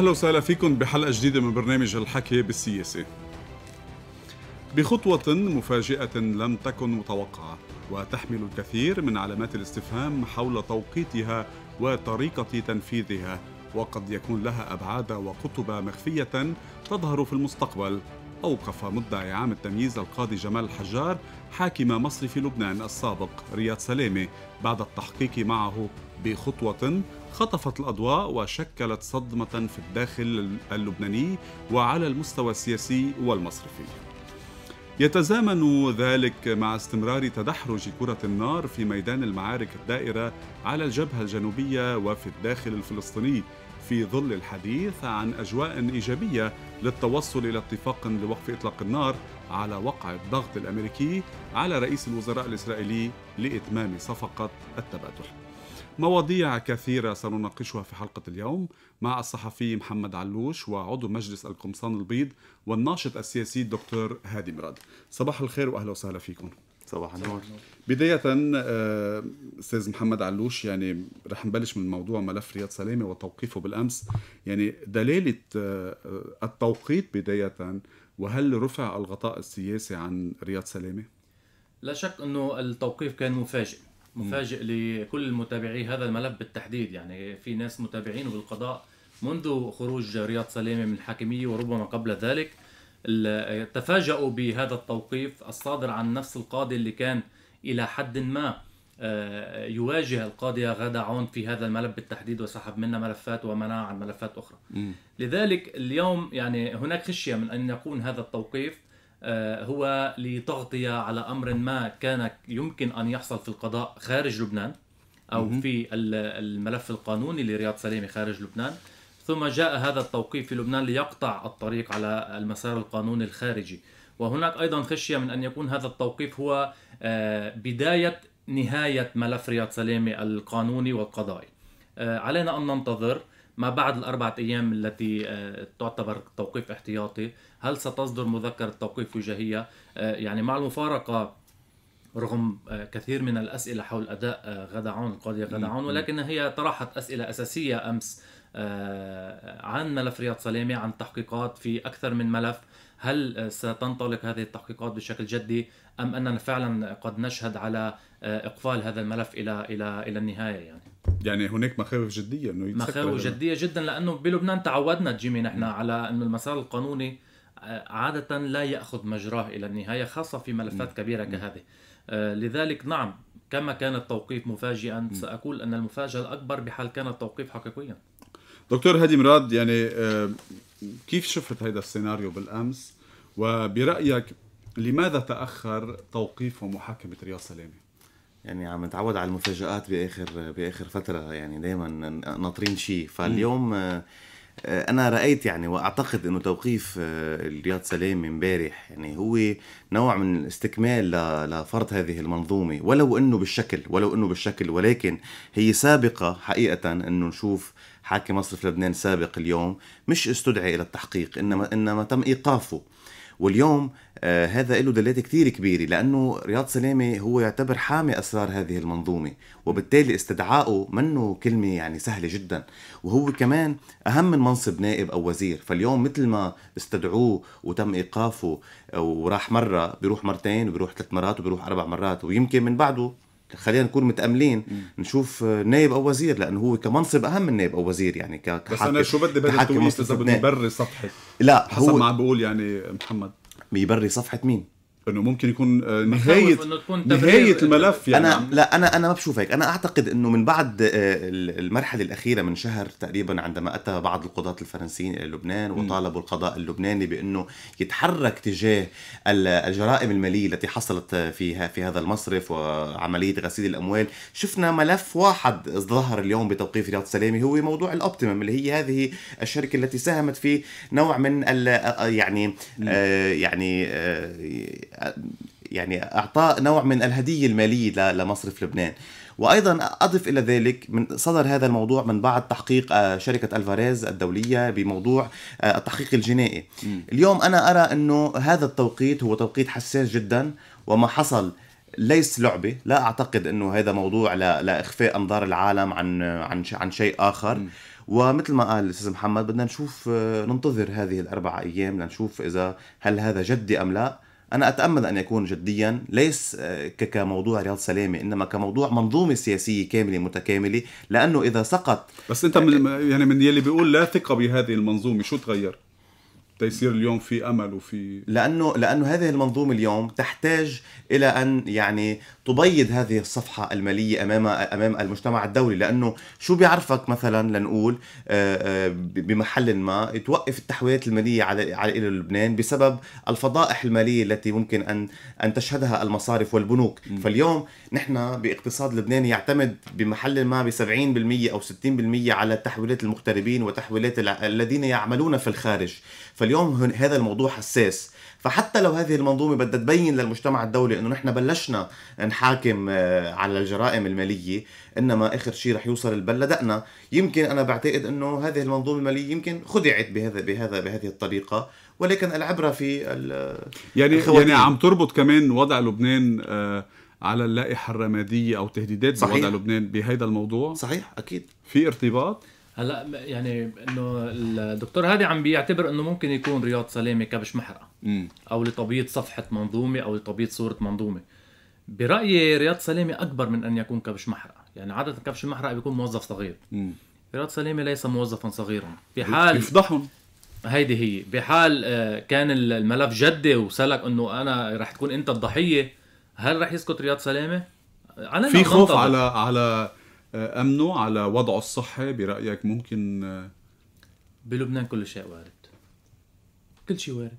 أهلا وسهلا فيكم بحلقة جديدة من برنامج الحكي بالسياسة بخطوة مفاجئة لم تكن متوقعة وتحمل الكثير من علامات الاستفهام حول توقيتها وطريقة تنفيذها وقد يكون لها أبعاد وقطب مخفية تظهر في المستقبل أوقف مدعي عام التمييز القاضي جمال الحجار حاكم في لبنان السابق رياض سلامة بعد التحقيق معه بخطوة خطفت الأضواء وشكلت صدمة في الداخل اللبناني وعلى المستوى السياسي والمصرفي يتزامن ذلك مع استمرار تدحرج كرة النار في ميدان المعارك الدائرة على الجبهة الجنوبية وفي الداخل الفلسطيني في ظل الحديث عن أجواء إيجابية للتوصل إلى اتفاق لوقف إطلاق النار على وقع الضغط الأمريكي على رئيس الوزراء الإسرائيلي لإتمام صفقة التبادل مواضيع كثيرة سنناقشها في حلقة اليوم مع الصحفي محمد علوش وعضو مجلس القمصان البيض والناشط السياسي الدكتور هادي مراد صباح الخير وأهلا وسهلا فيكم صباح النور بداية آه، أستاذ محمد علوش يعني رح نبلش من موضوع ملف رياض سلامة وتوقيفه بالأمس يعني دلالة آه، التوقيت بداية وهل رفع الغطاء السياسي عن رياض سلامة؟ لا شك أنه التوقيف كان مفاجئ مفاجئ لكل متابعي هذا الملف بالتحديد يعني في ناس متابعين بالقضاء منذ خروج رياض سلامه من الحاكميه وربما قبل ذلك تفاجؤوا بهذا التوقيف الصادر عن نفس القاضي اللي كان الى حد ما آه، يواجه القاضية غادة عون في هذا الملف بالتحديد وسحب منا ملفات ومنع عن ملفات أخرى م. لذلك اليوم يعني هناك خشية من أن يكون هذا التوقيف آه، هو لتغطية على أمر ما كان يمكن أن يحصل في القضاء خارج لبنان أو في الملف القانوني لرياض سليمي خارج لبنان ثم جاء هذا التوقيف في لبنان ليقطع الطريق على المسار القانوني الخارجي وهناك أيضا خشية من أن يكون هذا التوقيف هو آه، بداية نهاية ملف رياض سليمي القانوني والقضائي آه، علينا أن ننتظر ما بعد الأربعة أيام التي آه، تعتبر توقيف احتياطي هل ستصدر مذكرة توقيف وجاهية آه، يعني مع المفارقة رغم آه، كثير من الأسئلة حول أداء غدعون القاضية غدعون ولكن هي طرحت أسئلة أساسية أمس عن ملف رياض سلامة عن تحقيقات في أكثر من ملف هل ستنطلق هذه التحقيقات بشكل جدي أم أننا فعلا قد نشهد على إقفال هذا الملف إلى إلى إلى النهاية يعني يعني هناك مخاوف جديه انه مخاوف جديه جدا لانه بلبنان تعودنا جيمي نحن نعم. على انه المسار القانوني آه، عادة لا يأخذ مجراه إلى النهاية خاصة في ملفات نعم. كبيرة نعم. كهذه آه، لذلك نعم كما كان التوقيف مفاجئا سأقول أن المفاجأة الأكبر بحال كان التوقيف حقيقيا دكتور هادي مراد يعني آه، كيف شفت هذا السيناريو بالأمس وبرأيك لماذا تأخر توقيف ومحاكمة رياض سلامه؟ يعني عم نتعود على المفاجآت باخر باخر فتره يعني دائما ناطرين شيء فاليوم آه، انا رايت يعني واعتقد انه توقيف آه، رياض سلامه امبارح يعني هو نوع من الاستكمال لفرض هذه المنظومه ولو انه بالشكل ولو انه بالشكل ولكن هي سابقه حقيقه انه نشوف حاكم مصرف لبنان سابق اليوم مش استدعى الى التحقيق انما انما تم ايقافه واليوم آه هذا له دلالة كثير كبيرة لأنه رياض سلامة هو يعتبر حامي أسرار هذه المنظومة وبالتالي استدعائه منه كلمة يعني سهلة جدا وهو كمان أهم من منصب نائب أو وزير فاليوم مثل ما استدعوه وتم إيقافه آه، وراح مرة بيروح مرتين وبيروح ثلاث مرات وبيروح أربع مرات ويمكن من بعده خلينا نكون متاملين نشوف نائب او وزير لانه هو كمنصب اهم من نائب او وزير يعني ك بس انا شو بدي بدي تقول إيه اذا بدي يبري صفحه لا حسب هو ما عم بقول يعني محمد بيبري صفحه مين انه ممكن يكون آه، نهايه نهايه الملف يعني انا لا انا انا ما بشوف هيك انا اعتقد انه من بعد آه، المرحله الاخيره من شهر تقريبا عندما اتى بعض القضاة الفرنسيين الى لبنان وطالبوا القضاء اللبناني بانه يتحرك تجاه الجرائم الماليه التي حصلت فيها في هذا المصرف وعمليه غسيل الاموال شفنا ملف واحد ظهر اليوم بتوقيف رياض سلامي هو موضوع الاوبتيمم اللي هي هذه الشركه التي ساهمت في نوع من يعني آه، يعني يعني اعطاء نوع من الهديه الماليه لمصرف لبنان وايضا اضف الى ذلك من صدر هذا الموضوع من بعد تحقيق آه، شركه الفاريز الدوليه بموضوع آه، التحقيق الجنائي اليوم انا ارى انه هذا التوقيت هو توقيت حساس جدا وما حصل ليس لعبه لا اعتقد انه هذا موضوع لاخفاء انظار العالم عن عن عن شيء اخر م. ومثل ما قال الاستاذ محمد بدنا نشوف آه، ننتظر هذه الاربع ايام لنشوف اذا هل هذا جدي ام لا أنا أتأمل أن يكون جديا ليس آه، كموضوع رياض سلامة إنما كموضوع منظومة سياسية كاملة متكاملة لأنه إذا سقط بس أنت آه، من يعني من يلي بيقول لا ثقة بهذه المنظومة شو تغير؟ تيصير اليوم في امل وفي لانه لانه هذه المنظومه اليوم تحتاج الى ان يعني تبيض هذه الصفحه الماليه امام امام المجتمع الدولي لانه شو بيعرفك مثلا لنقول آه، آه، بمحل ما توقف التحويلات الماليه على على الى لبنان بسبب الفضائح الماليه التي ممكن ان ان تشهدها المصارف والبنوك م. فاليوم نحن باقتصاد لبنان يعتمد بمحل ما ب 70% او 60% على تحويلات المغتربين وتحويلات الذين يعملون في الخارج فاليوم هذا الموضوع حساس فحتى لو هذه المنظومه بدها تبين للمجتمع الدولي انه نحن بلشنا نحاكم آه، على الجرائم الماليه انما اخر شيء رح يوصل البلدنا يمكن انا بعتقد انه هذه المنظومه الماليه يمكن خدعت بهذا بهذا بهذه الطريقه ولكن العبره في يعني الخواتين. يعني عم تربط كمان وضع لبنان آه، على اللائحه الرماديه او تهديدات صحيح. بوضع لبنان بهذا الموضوع صحيح اكيد في ارتباط هلا يعني انه الدكتور هادي عم بيعتبر انه ممكن يكون رياض سلامه كبش محرقه او لتبييض صفحه منظومه او لتبييض صوره منظومه برايي رياض سلامه اكبر من ان يكون كبش محرقه يعني عاده كبش المحرقه بيكون موظف صغير م. رياض سلامه ليس موظفا صغيرا في حال يفضحهم هيدي هي بحال آه، كان الملف جدي وسلك انه انا رح تكون انت الضحيه هل رح يسكت رياض سلامه في خوف على على آه، امنه على وضعه الصحي برايك ممكن آه، بلبنان كل شيء وارد كل شيء وارد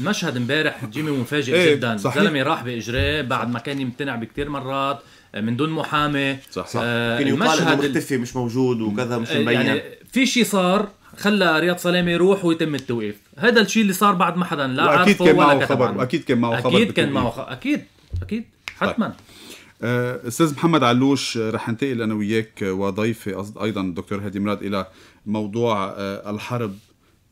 المشهد امبارح جيمي مفاجئ ايه جدا زلمه راح باجريه بعد ما كان يمتنع بكثير مرات آه، من دون محامي صح صح آه كان يقال انه مختفي مش موجود وكذا مش مبين يعني في شيء صار خلى رياض سلامه يروح ويتم التوقيف هذا الشيء اللي صار بعد ما حدا لا عرفه ولا كتب عنه اكيد كان معه خبر اكيد كان معه خبر اكيد كان معه خبر اكيد اكيد طيب. حتما طيب. آه، استاذ محمد علوش آه، رح انتقل انا وياك آه، وضيفي ايضا الدكتور هادي مراد الى موضوع الحرب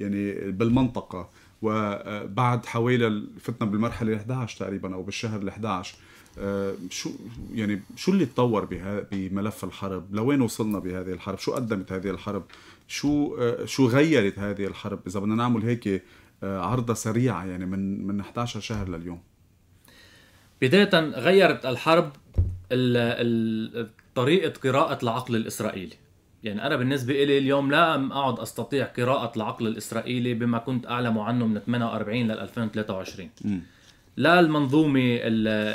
يعني بالمنطقه وبعد حوالي فتنا بالمرحله ال 11 تقريبا او بالشهر ال 11 شو يعني شو اللي تطور بملف الحرب؟ لوين وصلنا بهذه الحرب؟ شو قدمت هذه الحرب؟ شو شو غيرت هذه الحرب؟ اذا بدنا نعمل هيك عرضه سريعه يعني من من 11 شهر لليوم. بداية غيرت الحرب طريقة قراءة العقل الإسرائيلي يعني أنا بالنسبة إلي اليوم لا أقعد أستطيع قراءة العقل الإسرائيلي بما كنت أعلم عنه من 48 لل 2023 لا المنظومة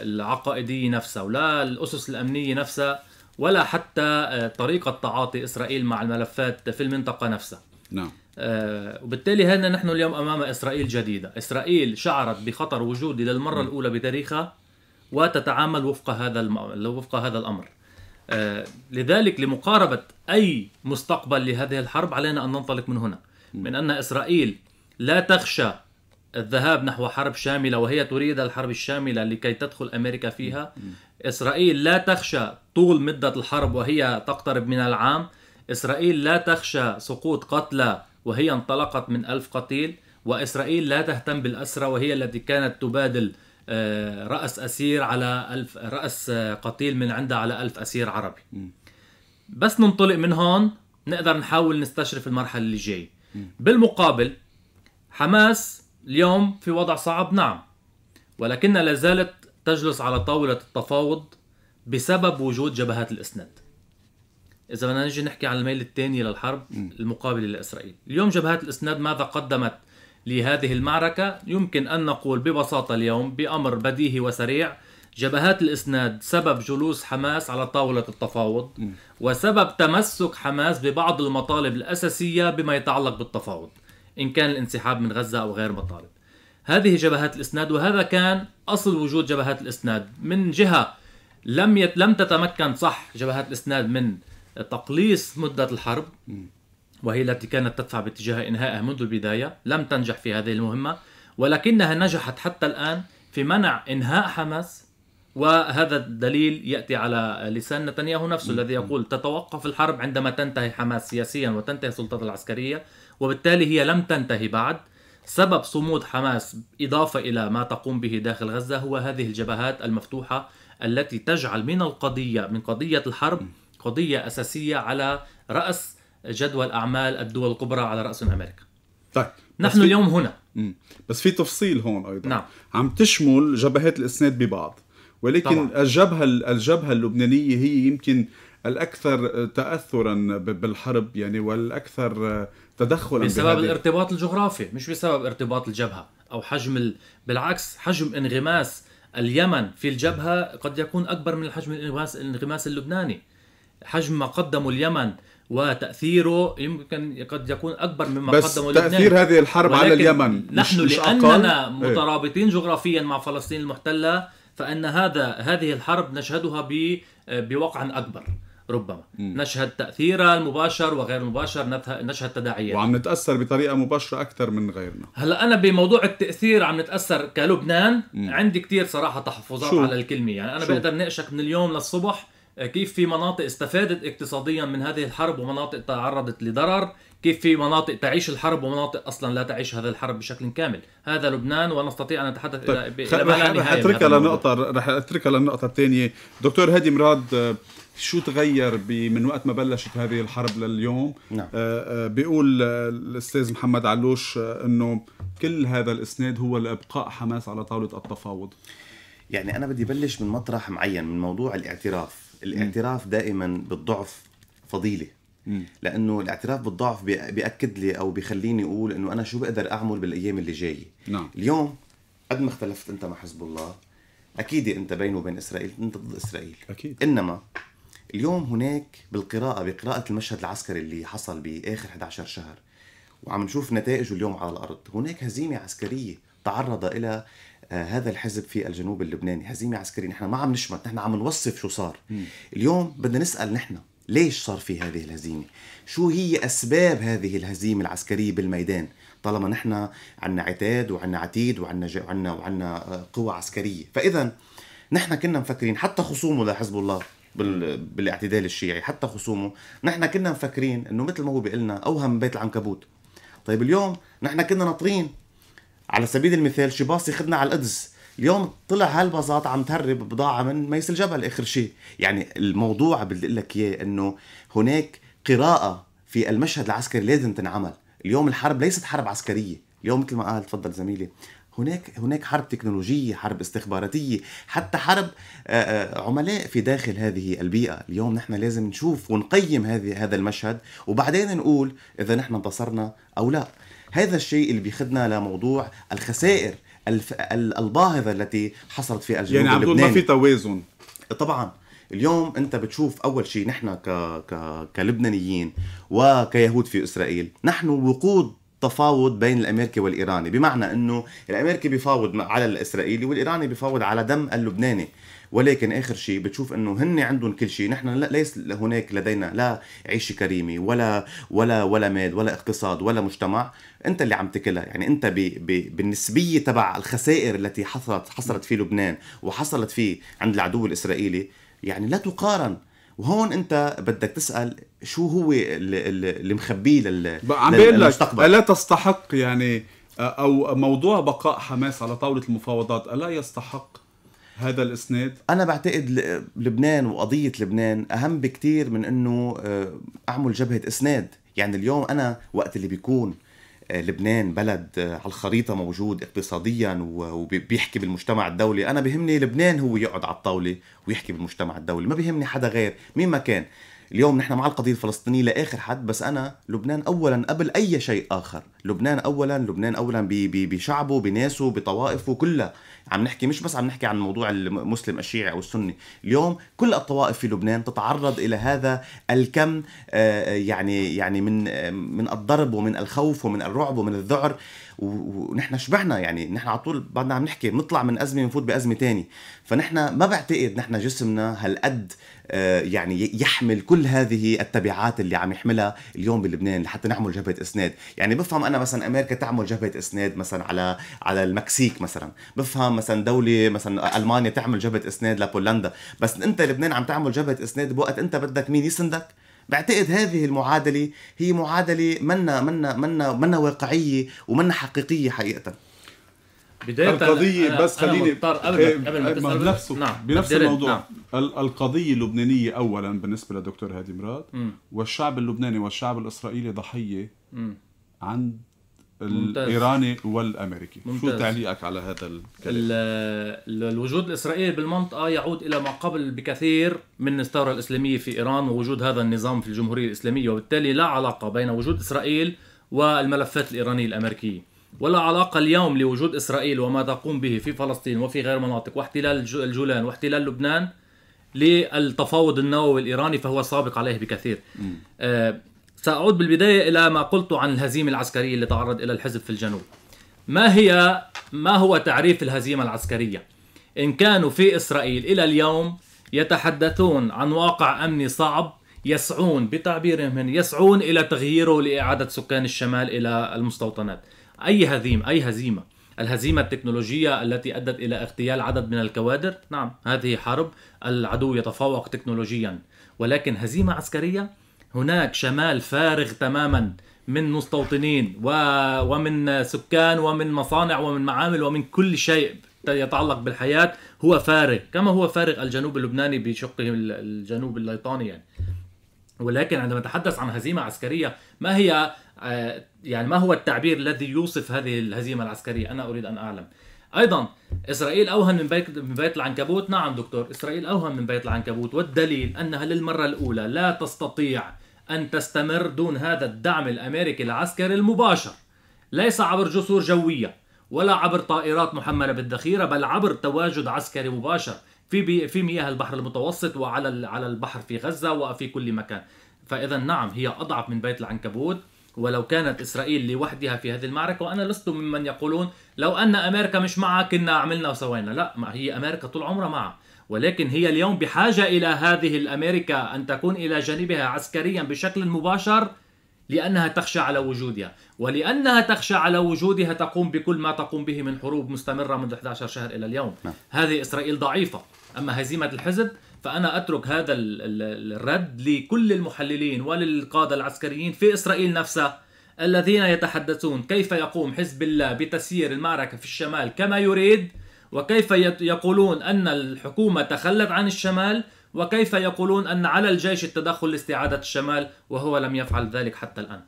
العقائدية نفسها ولا الأسس الأمنية نفسها ولا حتى آه، طريقة تعاطي إسرائيل مع الملفات في المنطقة نفسها نعم آه، وبالتالي هنا نحن اليوم أمام إسرائيل جديدة إسرائيل شعرت بخطر وجودي للمرة الأولى بتاريخها وتتعامل وفق هذا الم... وفق هذا الامر آه، لذلك لمقاربه اي مستقبل لهذه الحرب علينا ان ننطلق من هنا من ان اسرائيل لا تخشى الذهاب نحو حرب شامله وهي تريد الحرب الشامله لكي تدخل امريكا فيها اسرائيل لا تخشى طول مده الحرب وهي تقترب من العام اسرائيل لا تخشى سقوط قتلى وهي انطلقت من ألف قتيل وإسرائيل لا تهتم بالأسرى وهي التي كانت تبادل آه، رأس أسير على ألف رأس آه، قتيل من عندها على ألف أسير عربي بس ننطلق من هون نقدر نحاول نستشرف المرحلة اللي جاي بالمقابل حماس اليوم في وضع صعب نعم ولكنها لازالت تجلس على طاولة التفاوض بسبب وجود جبهات الإسناد إذا بدنا نجي نحكي عن الميل الثاني للحرب المقابلة لإسرائيل اليوم جبهات الإسناد ماذا قدمت لهذه المعركة يمكن أن نقول ببساطة اليوم بأمر بديهي وسريع جبهات الإسناد سبب جلوس حماس على طاولة التفاوض وسبب تمسك حماس ببعض المطالب الأساسية بما يتعلق بالتفاوض إن كان الانسحاب من غزة أو غير مطالب هذه جبهات الإسناد وهذا كان أصل وجود جبهات الإسناد من جهة لم يت... لم تتمكن صح جبهات الإسناد من تقليص مدة الحرب وهي التي كانت تدفع باتجاه إنهائها منذ البداية لم تنجح في هذه المهمة ولكنها نجحت حتى الآن في منع إنهاء حماس وهذا الدليل ياتي على لسان نتنياهو نفسه الذي يقول تتوقف الحرب عندما تنتهي حماس سياسيا وتنتهي السلطات العسكريه وبالتالي هي لم تنتهي بعد سبب صمود حماس اضافه الى ما تقوم به داخل غزه هو هذه الجبهات المفتوحه التي تجعل من القضيه من قضيه الحرب قضيه اساسيه على راس جدول اعمال الدول الكبرى على راسهم امريكا طيب نحن اليوم هنا مم. بس في تفصيل هون ايضا نعم. عم تشمل جبهات الاسناد ببعض ولكن طبعا. الجبهه الجبهه اللبنانيه هي يمكن الاكثر تاثرا بالحرب يعني والاكثر تدخلا بسبب بهذه. الارتباط الجغرافي مش بسبب ارتباط الجبهه او حجم ال... بالعكس حجم انغماس اليمن في الجبهه قد يكون اكبر من حجم الانغماس اللبناني حجم ما قدمه اليمن وتاثيره يمكن قد يكون اكبر مما بس قدمه لبنان تاثير هذه الحرب على اليمن نحن مش لاننا أقل. إيه. مترابطين جغرافيا مع فلسطين المحتله فان هذا هذه الحرب نشهدها بوقع اكبر ربما م. نشهد تاثيرها المباشر وغير المباشر نشهد تداعيات وعم نتاثر بطريقه مباشره اكثر من غيرنا هلا انا بموضوع التاثير عم نتاثر كلبنان م. عندي كثير صراحه تحفظات على الكلمه يعني انا شو. بقدر ناقشك من اليوم للصبح كيف في مناطق استفادت اقتصاديا من هذه الحرب ومناطق تعرضت لضرر كيف في مناطق تعيش الحرب ومناطق اصلا لا تعيش هذا الحرب بشكل كامل هذا لبنان ونستطيع ان نتحدث طيب. الى خل... الى رح, رح اتركها لنقطه رح اتركها للنقطه الثانيه دكتور هادي مراد آه، شو تغير من وقت ما بلشت هذه الحرب لليوم نعم. آه، آه، بيقول الاستاذ محمد علوش انه كل هذا الاسناد هو لابقاء حماس على طاوله التفاوض يعني انا بدي بلش من مطرح معين من موضوع الاعتراف الاعتراف دائما بالضعف فضيله لانه الاعتراف بالضعف بياكد لي او بيخليني اقول انه انا شو بقدر اعمل بالايام اللي جايه نعم. اليوم قد ما اختلفت انت مع حزب الله اكيد انت بينه وبين اسرائيل انت ضد اسرائيل اكيد انما اليوم هناك بالقراءه بقراءه المشهد العسكري اللي حصل باخر 11 شهر وعم نشوف نتائجه اليوم على الارض هناك هزيمه عسكريه تعرض الى آه، هذا الحزب في الجنوب اللبناني هزيمه عسكريه نحن ما عم نشمت نحن عم نوصف شو صار م. اليوم بدنا نسال نحن ليش صار في هذه الهزيمه شو هي اسباب هذه الهزيمه العسكريه بالميدان طالما نحن عنا عتاد وعنا عتيد وعنا ج... وعنا وعنا آه، قوى عسكريه فاذا نحن كنا مفكرين حتى خصومه لحزب الله بال... بالاعتدال الشيعي حتى خصومه نحن كنا مفكرين انه مثل ما هو بيقلنا اوهم بيت العنكبوت طيب اليوم نحن كنا ناطرين على سبيل المثال شي باص ياخذنا على القدس اليوم طلع هالباصات عم تهرب بضاعه من ميس الجبل اخر شيء يعني الموضوع بدي اقول لك اياه انه هناك قراءه في المشهد العسكري لازم تنعمل اليوم الحرب ليست حرب عسكريه اليوم مثل ما قال تفضل زميلي هناك هناك حرب تكنولوجيه حرب استخباراتيه حتى حرب آه، آه، عملاء في داخل هذه البيئه اليوم نحن لازم نشوف ونقيم هذه هذا المشهد وبعدين نقول اذا نحن انتصرنا او لا هذا الشيء اللي بيخدنا لموضوع الخسائر الف... الباهظه التي حصلت في الجنوب يعني عم تقول ما في توازن طبعا اليوم انت بتشوف اول شيء نحن ك... ك... كلبنانيين وكيهود في اسرائيل نحن وقود تفاوض بين الامريكي والايراني بمعنى انه الامريكي بيفاوض على الاسرائيلي والايراني بيفاوض على دم اللبناني ولكن اخر شيء بتشوف انه هن عندهم كل شيء نحن ليس هناك لدينا لا عيشه كريمه ولا ولا ولا مال ولا اقتصاد ولا مجتمع انت اللي عم تكلها يعني انت بي بي بالنسبيه تبع الخسائر التي حصلت حصلت في لبنان وحصلت في عند العدو الاسرائيلي يعني لا تقارن وهون انت بدك تسال شو هو اللي مخبيه عم للمستقبل الا تستحق يعني او موضوع بقاء حماس على طاوله المفاوضات الا يستحق هذا الاسناد انا بعتقد لبنان وقضيه لبنان اهم بكتير من انه آه، اعمل جبهه اسناد يعني اليوم انا وقت اللي بيكون آه، لبنان بلد آه، على الخريطه موجود اقتصاديا وبيحكي بالمجتمع الدولي انا بهمني لبنان هو يقعد على الطاوله ويحكي بالمجتمع الدولي ما بهمني حدا غير مين ما كان اليوم نحن مع القضيه الفلسطينيه لاخر حد بس انا لبنان اولا قبل اي شيء اخر لبنان اولا لبنان اولا بشعبه بناسه بطوائفه كلها عم نحكي مش بس عم نحكي عن موضوع المسلم الشيعي او السني اليوم كل الطوائف في لبنان تتعرض الى هذا الكم آه، يعني يعني من من الضرب ومن الخوف ومن الرعب ومن الذعر ونحن شبعنا يعني نحن على طول بعدنا عم نحكي بنطلع من ازمه بنفوت بازمه تاني فنحن ما بعتقد نحن جسمنا هالقد آه، يعني يحمل كل هذه التبعات اللي عم يحملها اليوم بلبنان لحتى نعمل جبهه اسناد يعني بفهم انا مثلا امريكا تعمل جبهه اسناد مثلا على على المكسيك مثلا بفهم مثلا دوله مثلا المانيا تعمل جبهه اسناد لبولندا بس انت لبنان عم تعمل جبهه اسناد بوقت انت بدك مين يسندك بعتقد هذه المعادلة هي معادلة منا منا منا منا واقعية ومنا حقيقية حقيقة بداية القضية أنا بس خليني أنا قبل ما إيه، إيه، تسأل نعم بنفس الموضوع نعم. القضية اللبنانية أولا بالنسبة لدكتور هادي مراد م. والشعب اللبناني والشعب الإسرائيلي ضحية م. عند ممتاز. الايراني والامريكي ممتاز. شو تعليقك على هذا الكلام الوجود الاسرائيلي بالمنطقه يعود الى ما قبل بكثير من الثوره الاسلاميه في ايران ووجود هذا النظام في الجمهوريه الاسلاميه وبالتالي لا علاقه بين وجود اسرائيل والملفات الايرانيه الامريكيه ولا علاقة اليوم لوجود إسرائيل وما تقوم به في فلسطين وفي غير مناطق واحتلال الجولان واحتلال لبنان للتفاوض النووي الإيراني فهو سابق عليه بكثير سأعود بالبداية إلى ما قلت عن الهزيمة العسكرية اللي تعرض إلى الحزب في الجنوب ما هي ما هو تعريف الهزيمة العسكرية؟ إن كانوا في إسرائيل إلى اليوم يتحدثون عن واقع أمني صعب يسعون بتعبيرهم يسعون إلى تغييره لإعادة سكان الشمال إلى المستوطنات أي هزيمة أي هزيمة الهزيمة التكنولوجية التي أدت إلى اغتيال عدد من الكوادر نعم هذه حرب العدو يتفوق تكنولوجيا ولكن هزيمة عسكرية هناك شمال فارغ تماما من مستوطنين و... ومن سكان ومن مصانع ومن معامل ومن كل شيء يتعلق بالحياة هو فارغ كما هو فارغ الجنوب اللبناني بشقه الجنوب الليطاني يعني ولكن عندما نتحدث عن هزيمة عسكرية ما هي آه، يعني ما هو التعبير الذي يوصف هذه الهزيمة العسكرية أنا أريد أن أعلم ايضا اسرائيل اوهن من بيت من بيت العنكبوت نعم دكتور اسرائيل اوهن من بيت العنكبوت والدليل انها للمره الاولى لا تستطيع ان تستمر دون هذا الدعم الامريكي العسكري المباشر ليس عبر جسور جويه ولا عبر طائرات محمله بالذخيره بل عبر تواجد عسكري مباشر في في مياه البحر المتوسط وعلى على البحر في غزه وفي كل مكان فاذا نعم هي اضعف من بيت العنكبوت ولو كانت إسرائيل لوحدها في هذه المعركة وأنا لست ممن يقولون لو أن أمريكا مش معها كنا عملنا وسوينا لا ما هي أمريكا طول عمرها معها ولكن هي اليوم بحاجة إلى هذه الأمريكا أن تكون إلى جانبها عسكريا بشكل مباشر لأنها تخشى على وجودها ولأنها تخشى على وجودها تقوم بكل ما تقوم به من حروب مستمرة منذ 11 شهر إلى اليوم نعم. هذه إسرائيل ضعيفة أما هزيمة الحزب فانا اترك هذا الرد لكل المحللين وللقاده العسكريين في اسرائيل نفسها الذين يتحدثون كيف يقوم حزب الله بتسيير المعركه في الشمال كما يريد وكيف يقولون ان الحكومه تخلت عن الشمال وكيف يقولون ان على الجيش التدخل لاستعاده الشمال وهو لم يفعل ذلك حتى الان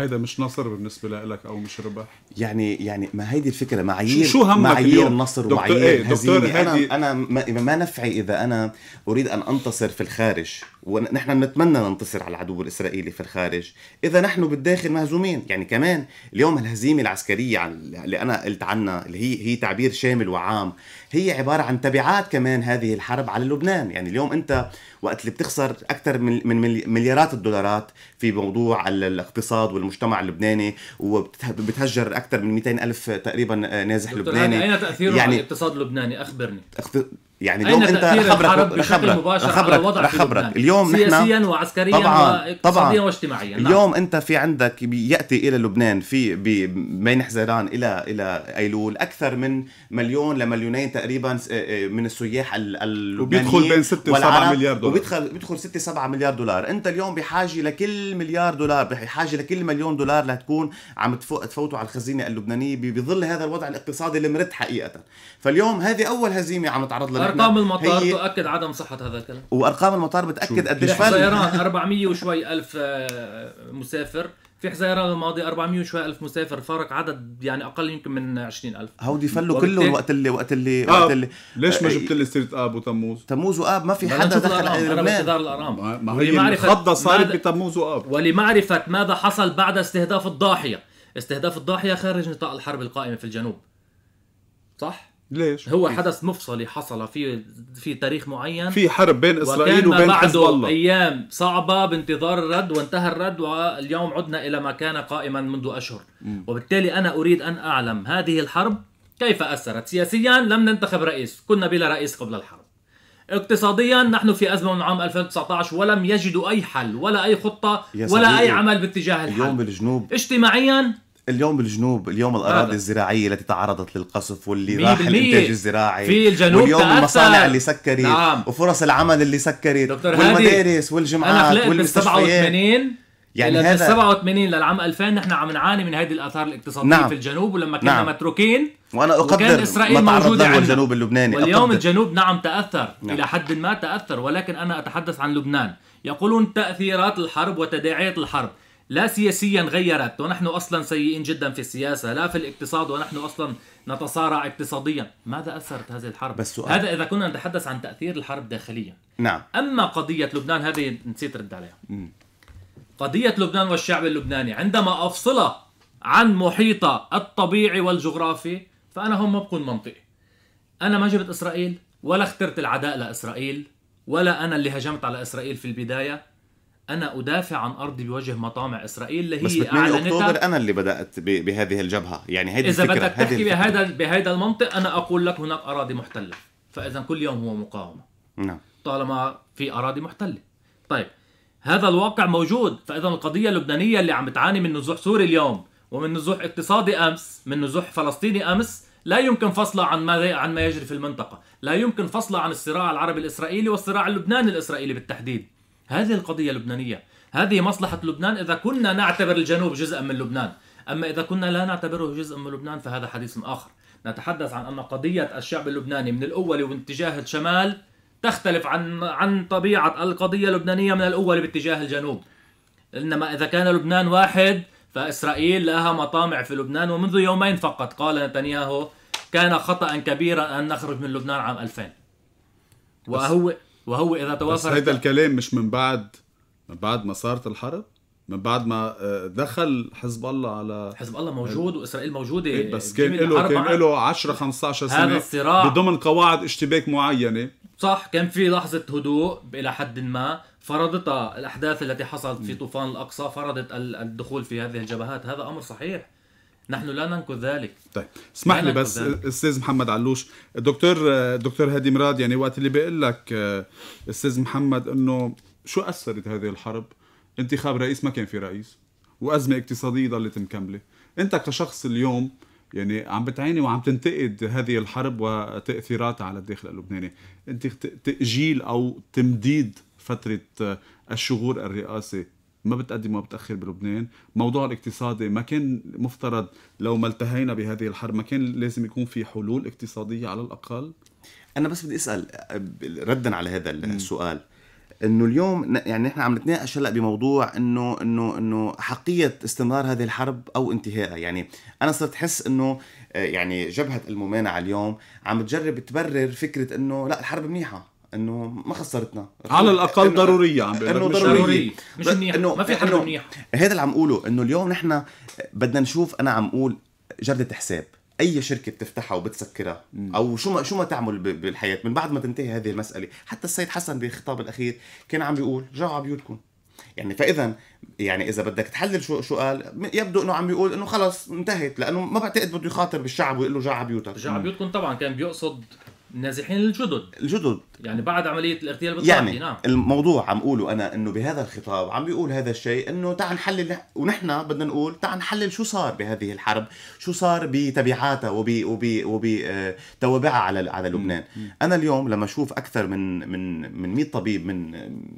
هيدا مش نصر بالنسبه لك او مش ربح يعني يعني ما هيدي الفكره معايير شو همك معايير اليوم؟ نصر دكتور ومعايير ايه هزيمه انا انا ما, ما نفعي اذا انا اريد ان انتصر في الخارج ونحن نتمنى ننتصر على العدو الاسرائيلي في الخارج اذا نحن بالداخل مهزومين يعني كمان اليوم الهزيمه العسكريه اللي انا قلت عنها اللي هي هي تعبير شامل وعام هي عباره عن تبعات كمان هذه الحرب على لبنان يعني اليوم انت وقت اللي بتخسر اكثر من من مليارات الدولارات في موضوع الاقتصاد والمجتمع اللبناني وبتهجر اكثر من 200 الف تقريبا نازح لبناني اين تاثيره يعني على الاقتصاد اللبناني اخبرني يعني اليوم انت خبرك خبرك خبرك خبرك اليوم سياسيا وعسكريا طبعا واقتصاديا واجتماعيا نعم. اليوم انت في عندك ياتي الى لبنان في بين حزيران الى الى ايلول اكثر من مليون لمليونين تقريبا آه، آه، من السياح اللبنانيين وبيدخل بين 6 و7 مليار دولار وبيدخل بيدخل 6 7 مليار دولار انت اليوم بحاجه لكل مليار دولار بحاجه لكل مليون دولار لتكون عم تفوتوا على الخزينه اللبنانيه بظل هذا الوضع الاقتصادي المرت حقيقه فاليوم هذه اول هزيمه عم نتعرض لها ارقام المطار هي... تؤكد عدم صحه هذا الكلام وارقام المطار بتاكد قديش فرق حزيران 400 وشوي الف آه، مسافر في حزيران الماضي 400 وشوي الف مسافر فارق عدد يعني اقل يمكن من 20000 هودي فلوا كله إيه؟ وقت اللي وقت اللي آب. آه، وقت اللي ليش ما جبت آه، لي سيره اب وتموز؟ تموز واب ما في حدا دخل على بانتظار الارقام ما هي المخضه صارت بتموز واب ولمعرفه ماذا حصل بعد استهداف الضاحيه استهداف الضاحيه خارج نطاق الحرب القائمه في الجنوب صح؟ ليش؟ هو إيه. حدث مفصلي حصل في في تاريخ معين في حرب بين اسرائيل وبين حزب الله ايام صعبه بانتظار الرد وانتهى الرد واليوم عدنا الى ما كان قائما منذ اشهر م. وبالتالي انا اريد ان اعلم هذه الحرب كيف اثرت سياسيا لم ننتخب رئيس كنا بلا رئيس قبل الحرب اقتصاديا نحن في ازمه من عام 2019 ولم يجدوا اي حل ولا اي خطه ولا اي عمل باتجاه الحل اليوم بالجنوب اجتماعيا اليوم الجنوب اليوم الاراضي آه. الزراعيه التي تعرضت للقصف واللي راح الانتاج الزراعي في الجنوب واليوم تأثر. المصانع اللي سكرت نعم. وفرص العمل اللي سكرت والمدارس والجامعات والمستشفيات يعني هذا 87 للعام 2000 نحن عم نعاني من هذه الاثار الاقتصاديه نعم. في الجنوب ولما كنا نعم. متروكين وانا اقدر وكان اسرائيل ما تعرض له الجنوب اللبناني اليوم الجنوب نعم تاثر نعم. الى حد ما تاثر ولكن انا اتحدث عن لبنان يقولون تاثيرات الحرب وتداعيات الحرب لا سياسيا غيرت ونحن اصلا سيئين جدا في السياسه لا في الاقتصاد ونحن اصلا نتصارع اقتصاديا ماذا اثرت هذه الحرب بس سؤال. هذا اذا كنا نتحدث عن تاثير الحرب داخليا نعم اما قضيه لبنان هذه نسيت رد عليها م. قضيه لبنان والشعب اللبناني عندما افصله عن محيطه الطبيعي والجغرافي فانا هون ما بكون منطقي انا ما جبت اسرائيل ولا اخترت العداء لاسرائيل ولا انا اللي هجمت على اسرائيل في البدايه انا ادافع عن ارضي بوجه مطامع اسرائيل اللي هي بس اعلنتها اكتوبر انا اللي بدات بهذه الجبهه يعني هذه اذا بدك تحكي بهذا بهذا المنطق انا اقول لك هناك اراضي محتله فاذا كل يوم هو مقاومه نعم طالما في اراضي محتله طيب هذا الواقع موجود فاذا القضيه اللبنانيه اللي عم تعاني من نزوح سوري اليوم ومن نزوح اقتصادي امس من نزوح فلسطيني امس لا يمكن فصلها عن ما عن ما يجري في المنطقه لا يمكن فصلها عن الصراع العربي الاسرائيلي والصراع اللبناني الاسرائيلي بالتحديد هذه القضية اللبنانية هذه مصلحة لبنان إذا كنا نعتبر الجنوب جزءا من لبنان أما إذا كنا لا نعتبره جزءا من لبنان فهذا حديث آخر نتحدث عن أن قضية الشعب اللبناني من الأول واتجاه الشمال تختلف عن عن طبيعة القضية اللبنانية من الأول باتجاه الجنوب إنما إذا كان لبنان واحد فإسرائيل لها مطامع في لبنان ومنذ يومين فقط قال نتنياهو كان خطأ كبيرا أن نخرج من لبنان عام 2000 وهو وهو اذا توافر بس هيدا الكلام مش من بعد من بعد ما صارت الحرب من بعد ما آه، دخل حزب الله على حزب الله موجود واسرائيل موجوده إيه بس كان له كان له 10 15 سنه هذا الصراع بضمن قواعد اشتباك معينه صح كان في لحظه هدوء الى حد ما فرضتها الاحداث التي حصلت في طوفان الاقصى فرضت الدخول في هذه الجبهات هذا امر صحيح نحن لا ننقذ ذلك طيب اسمح لي بس استاذ محمد علوش دكتور دكتور هادي مراد يعني وقت اللي بقول لك استاذ محمد انه شو اثرت هذه الحرب انتخاب رئيس ما كان في رئيس وازمه اقتصاديه ضلت مكمله انت كشخص اليوم يعني عم بتعاني وعم تنتقد هذه الحرب وتاثيراتها على الداخل اللبناني انت تاجيل او تمديد فتره آه، الشغور الرئاسي ما بتقدم وما بتاخر بلبنان، موضوع الاقتصادي ما كان مفترض لو ما التهينا بهذه الحرب ما كان لازم يكون في حلول اقتصاديه على الاقل؟ انا بس بدي اسال ردا على هذا السؤال انه اليوم يعني نحن عم نتناقش هلا بموضوع انه انه انه حقيه استمرار هذه الحرب او انتهائها يعني انا صرت احس انه آه، يعني جبهه الممانعه اليوم عم تجرب تبرر فكره انه لا الحرب منيحه انه ما خسرتنا على الاقل ضروريه عم بقول انه ضروريه مش منيح إنو ما في حل منيح هذا اللي عم اقوله انه اليوم نحن بدنا نشوف انا عم اقول جرده حساب اي شركه بتفتحها وبتسكرها او شو ما شو ما تعمل بالحياه من بعد ما تنتهي هذه المساله حتى السيد حسن بخطابه الاخير كان عم بيقول رجعوا على بيوتكم يعني فاذا يعني اذا بدك تحلل شو شو قال يبدو انه عم بيقول انه خلص انتهت لانه ما بعتقد بده يخاطر بالشعب ويقول له جاع على بيوتك جاع على بيوتكم طبعا كان بيقصد النازحين الجدد الجدد يعني بعد عمليه الاغتيال بالطاقه يعني نعم. الموضوع عم اقوله انا انه بهذا الخطاب عم بيقول هذا الشيء انه تعال نحلل ونحن بدنا نقول تعال نحلل شو صار بهذه الحرب شو صار بتبعاتها وب وب وبتوابعها على على لبنان مم. انا اليوم لما اشوف اكثر من من من 100 طبيب من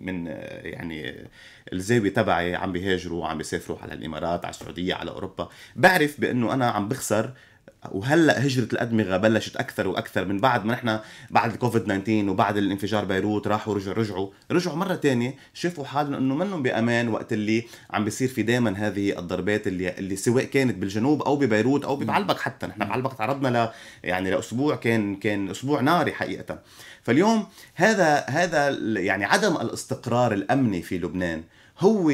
من يعني الزاوية تبعي عم بيهاجروا وعم بيسافروا على الامارات على السعوديه على اوروبا بعرف بانه انا عم بخسر وهلا هجره الادمغه بلشت اكثر واكثر من بعد ما نحن بعد الكوفيد 19 وبعد الانفجار بيروت راحوا رجعوا رجعوا رجعوا مره تانية شافوا حالهم انه منهم بامان وقت اللي عم بيصير في دائما هذه الضربات اللي اللي سواء كانت بالجنوب او ببيروت او ببعلبك حتى نحن بعلبك تعرضنا ل يعني لاسبوع كان كان اسبوع ناري حقيقه فاليوم هذا هذا يعني عدم الاستقرار الامني في لبنان هو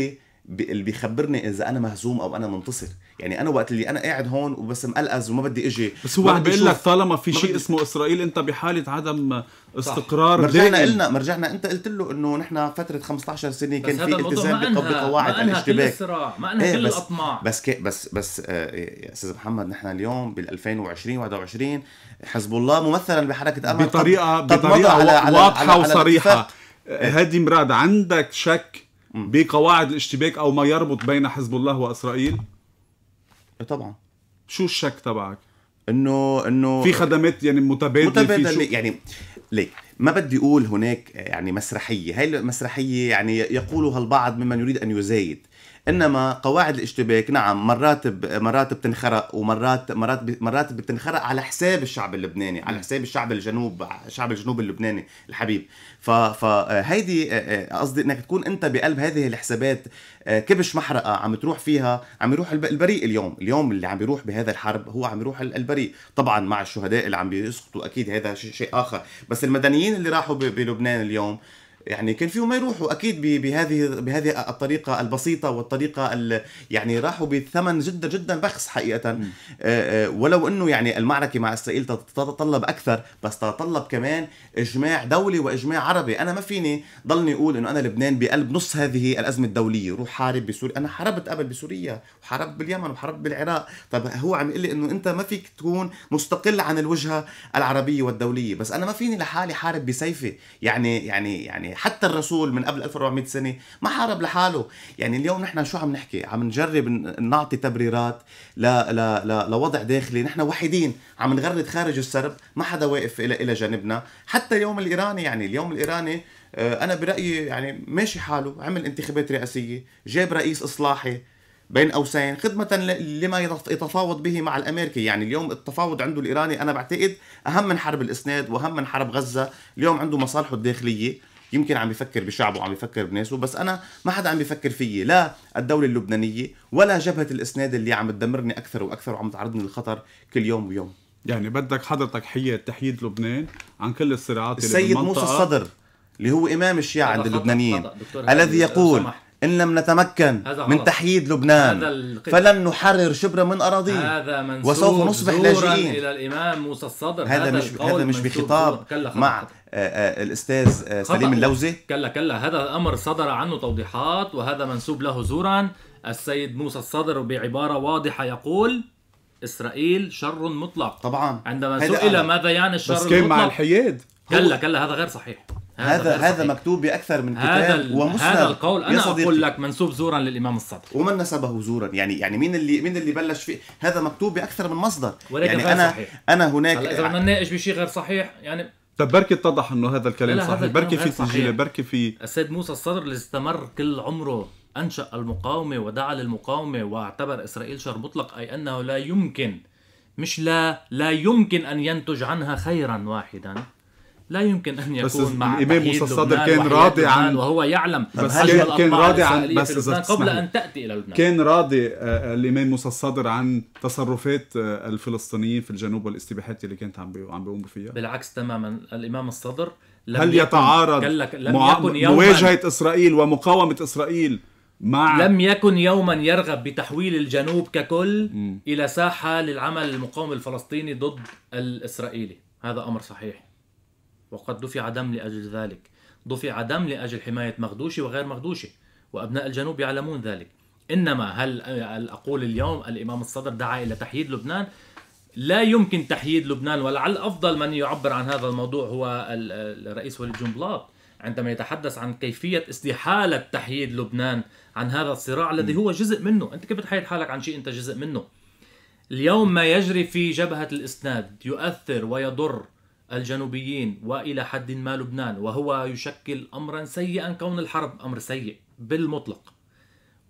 اللي بيخبرني اذا انا مهزوم او انا منتصر يعني انا وقت اللي انا قاعد هون وبس مقلقز وما بدي اجي بس هو عم بيقول لك طالما في شيء اسمه اسرائيل انت بحاله عدم استقرار مرجعنا قلنا مرجعنا انت قلت له انه نحن فتره 15 سنه كان في التزام بقبض قواعد ما الاشتباك كل الصراع ما انهى ايه كل الاطماع بس كي بس بس آه استاذ محمد نحن اليوم بال 2020 21 حزب الله ممثلا بحركه امل بطريقه قد بطريقه على على واضحه على وصريحه آه، هادي مراد عندك شك بقواعد الاشتباك او ما يربط بين حزب الله واسرائيل طبعا شو الشك تبعك؟ انه انه في خدمات يعني متبادله متبادله يعني ليه ما بدي اقول هناك يعني مسرحيه هاي المسرحيه يعني يقولها البعض ممن يريد ان يزايد انما قواعد الاشتباك نعم مرات ب... مرات بتنخرق ومرات مرات ب... مرات بتنخرق على حساب الشعب اللبناني على حساب الشعب الجنوب شعب الجنوب اللبناني الحبيب ف فهيدي آه، آه، قصدي انك تكون انت بقلب هذه الحسابات آه، كبش محرقه عم تروح فيها عم يروح البريء اليوم اليوم اللي عم يروح بهذا الحرب هو عم يروح البريء طبعا مع الشهداء اللي عم بيسقطوا اكيد هذا شيء اخر بس المدنيين اللي راحوا بلبنان اليوم يعني كان فيهم ما يروحوا اكيد بهذه بهذه الطريقه البسيطه والطريقه يعني راحوا بثمن جدا جدا بخس حقيقه آه، آه، ولو انه يعني المعركه مع اسرائيل تتطلب اكثر بس تتطلب كمان اجماع دولي واجماع عربي انا ما فيني ضلني اقول انه انا لبنان بقلب نص هذه الازمه الدوليه روح حارب بسوريا انا حاربت قبل بسوريا وحاربت باليمن وحاربت بالعراق طب هو عم يقول لي انه انت ما فيك تكون مستقل عن الوجهه العربيه والدوليه بس انا ما فيني لحالي حارب بسيفي يعني يعني يعني حتى الرسول من قبل 1400 سنه ما حارب لحاله يعني اليوم نحن شو عم نحكي عم نجرب نعطي تبريرات ل... ل... ل... لوضع داخلي نحن وحيدين عم نغرد خارج السرب ما حدا واقف الى الى جانبنا حتى اليوم الايراني يعني اليوم الايراني آه، انا برايي يعني ماشي حاله عمل انتخابات رئاسيه جاب رئيس اصلاحي بين قوسين خدمة لما يتفاوض به مع الأمريكي يعني اليوم التفاوض عنده الإيراني أنا بعتقد أهم من حرب الإسناد وأهم من حرب غزة اليوم عنده مصالحه الداخلية يمكن عم يفكر بشعبه وعم يفكر بناسه بس انا ما حدا عم يفكر فيي لا الدوله اللبنانيه ولا جبهه الاسناد اللي عم تدمرني اكثر واكثر وعم تعرضني للخطر كل يوم ويوم يعني بدك حضرتك حية تحييد لبنان عن كل الصراعات اللي السيد موسى الصدر اللي هو امام الشيعة عند اللبنانيين الذي يقول ان لم نتمكن من تحييد لبنان فلن نحرر شبرا من اراضيه وسوف نصبح لاجئين الى الامام موسى الصدر هذا, هذا مش هذا مش بخطاب مع الاستاذ آه، سليم اللوزي كلا كلا هذا الامر صدر عنه توضيحات وهذا منسوب له زورا السيد موسى الصدر بعباره واضحه يقول اسرائيل شر مطلق طبعا عندما سئل ماذا يعني الشر بس المطلق مع الحياد كلا كلا هذا غير صحيح هذا هذا, هذا مكتوب باكثر من كتاب ومسند هذا القول انا اقول لك منسوب زورا للامام الصدر ومن نسبه زورا يعني يعني مين اللي مين اللي بلش فيه هذا مكتوب باكثر من مصدر ولكن يعني غير انا صحيح. انا هناك اذا بدنا نناقش بشيء غير صحيح يعني طب بركي اتضح انه هذا الكلام صحيح بركي في تسجيل بركي في السيد موسى الصدر اللي استمر كل عمره انشا المقاومه ودعا للمقاومه واعتبر اسرائيل شر مطلق اي انه لا يمكن مش لا لا يمكن ان ينتج عنها خيرا واحدا لا يمكن ان يكون بس مع الامام موسى الصدر كان راضي عن وهو يعلم بس كان, كان راضي عن بس إذا قبل ان تاتي الى لبنان كان راضي آه، آه، الامام موسى الصدر عن تصرفات آه، الفلسطينيين في الجنوب والاستباحات اللي كانت عم عم بيقوموا فيها بالعكس تماما الامام الصدر لم هل يتعارض لم يكن يوما مواجهه اسرائيل ومقاومه اسرائيل مع لم يكن يوما يرغب بتحويل الجنوب ككل م. الى ساحه للعمل المقاوم الفلسطيني ضد الاسرائيلي هذا امر صحيح وقد دفع دم لأجل ذلك دفع دم لأجل حماية مغدوشي وغير مغدوشي وأبناء الجنوب يعلمون ذلك إنما هل أقول اليوم الإمام الصدر دعا إلى تحييد لبنان لا يمكن تحييد لبنان ولعل أفضل من يعبر عن هذا الموضوع هو الرئيس وليد جنبلاط عندما يتحدث عن كيفية استحالة تحييد لبنان عن هذا الصراع الذي هو جزء منه أنت كيف بتحيد حالك عن شيء أنت جزء منه اليوم ما يجري في جبهة الإسناد يؤثر ويضر الجنوبيين والى حد ما لبنان وهو يشكل امرا سيئا كون الحرب امر سيء بالمطلق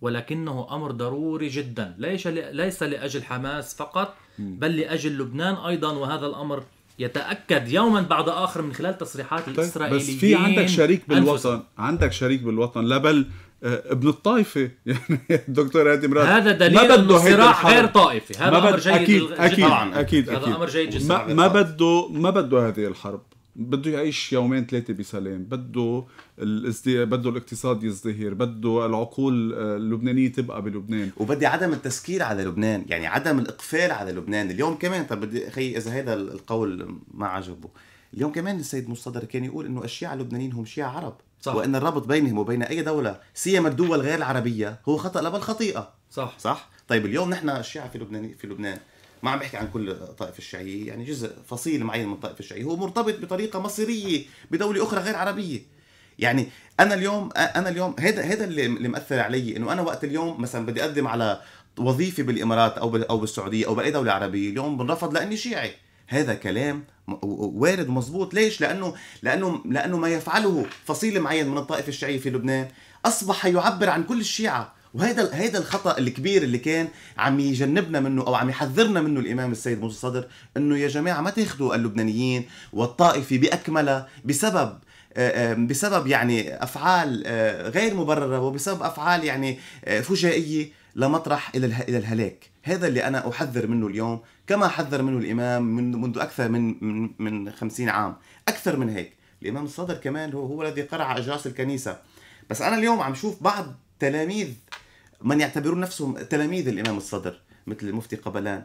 ولكنه امر ضروري جدا ليس ليس لاجل حماس فقط بل لاجل لبنان ايضا وهذا الامر يتاكد يوما بعد اخر من خلال تصريحات طيب، الاسرائيليين بس في عندك شريك بالوطن أنفسهم. عندك شريك بالوطن لا بل آه، ابن الطائفة يعني الدكتور هادي مراد هذا دليل ما بده صراع غير طائفي هذا ما بد... امر جيد اكيد جدا اكيد اكيد هذا اكيد امر جيد جدا ما, ما بده ما بده هذه الحرب بده يعيش يومين ثلاثه بسلام بده بده الاقتصاد يزدهر بده العقول آه، اللبنانيه تبقى بلبنان وبدي عدم التسكير على لبنان يعني عدم الاقفال على لبنان اليوم كمان طب بدي خي اذا هذا القول ما عجبه اليوم كمان السيد مصطدر كان يقول انه الشيعة اللبنانيين هم شيعة عرب صح. وان الربط بينهم وبين اي دوله سيما الدول غير العربيه هو خطا لا بل خطيئه صح صح طيب اليوم نحن الشيعة في لبنان في لبنان ما عم بحكي عن كل الطائفه الشيعيه يعني جزء فصيل معين من الطائفه الشيعيه هو مرتبط بطريقه مصيريه بدوله اخرى غير عربيه يعني انا اليوم انا اليوم هذا هذا اللي مأثر علي انه انا وقت اليوم مثلا بدي اقدم على وظيفه بالامارات او او بالسعوديه او باي دوله عربيه اليوم بنرفض لاني شيعي هذا كلام وارد ومزبوط ليش لانه لانه لانه ما يفعله فصيل معين من الطائفه الشيعيه في لبنان اصبح يعبر عن كل الشيعه وهذا هيدا الخطا الكبير اللي كان عم يجنبنا منه او عم يحذرنا منه الامام السيد موسى صدر انه يا جماعه ما تاخذوا اللبنانيين والطائفي باكملها بسبب آه، آه، بسبب يعني افعال آه، غير مبرره وبسبب افعال يعني فجائيه لمطرح الى الى الهلاك هذا اللي انا احذر منه اليوم كما حذر منه الامام من منذ اكثر من من من 50 عام اكثر من هيك الامام الصدر كمان هو هو الذي قرع اجراس الكنيسه بس انا اليوم عم شوف بعض تلاميذ من يعتبرون نفسهم تلاميذ الامام الصدر مثل المفتي قبلان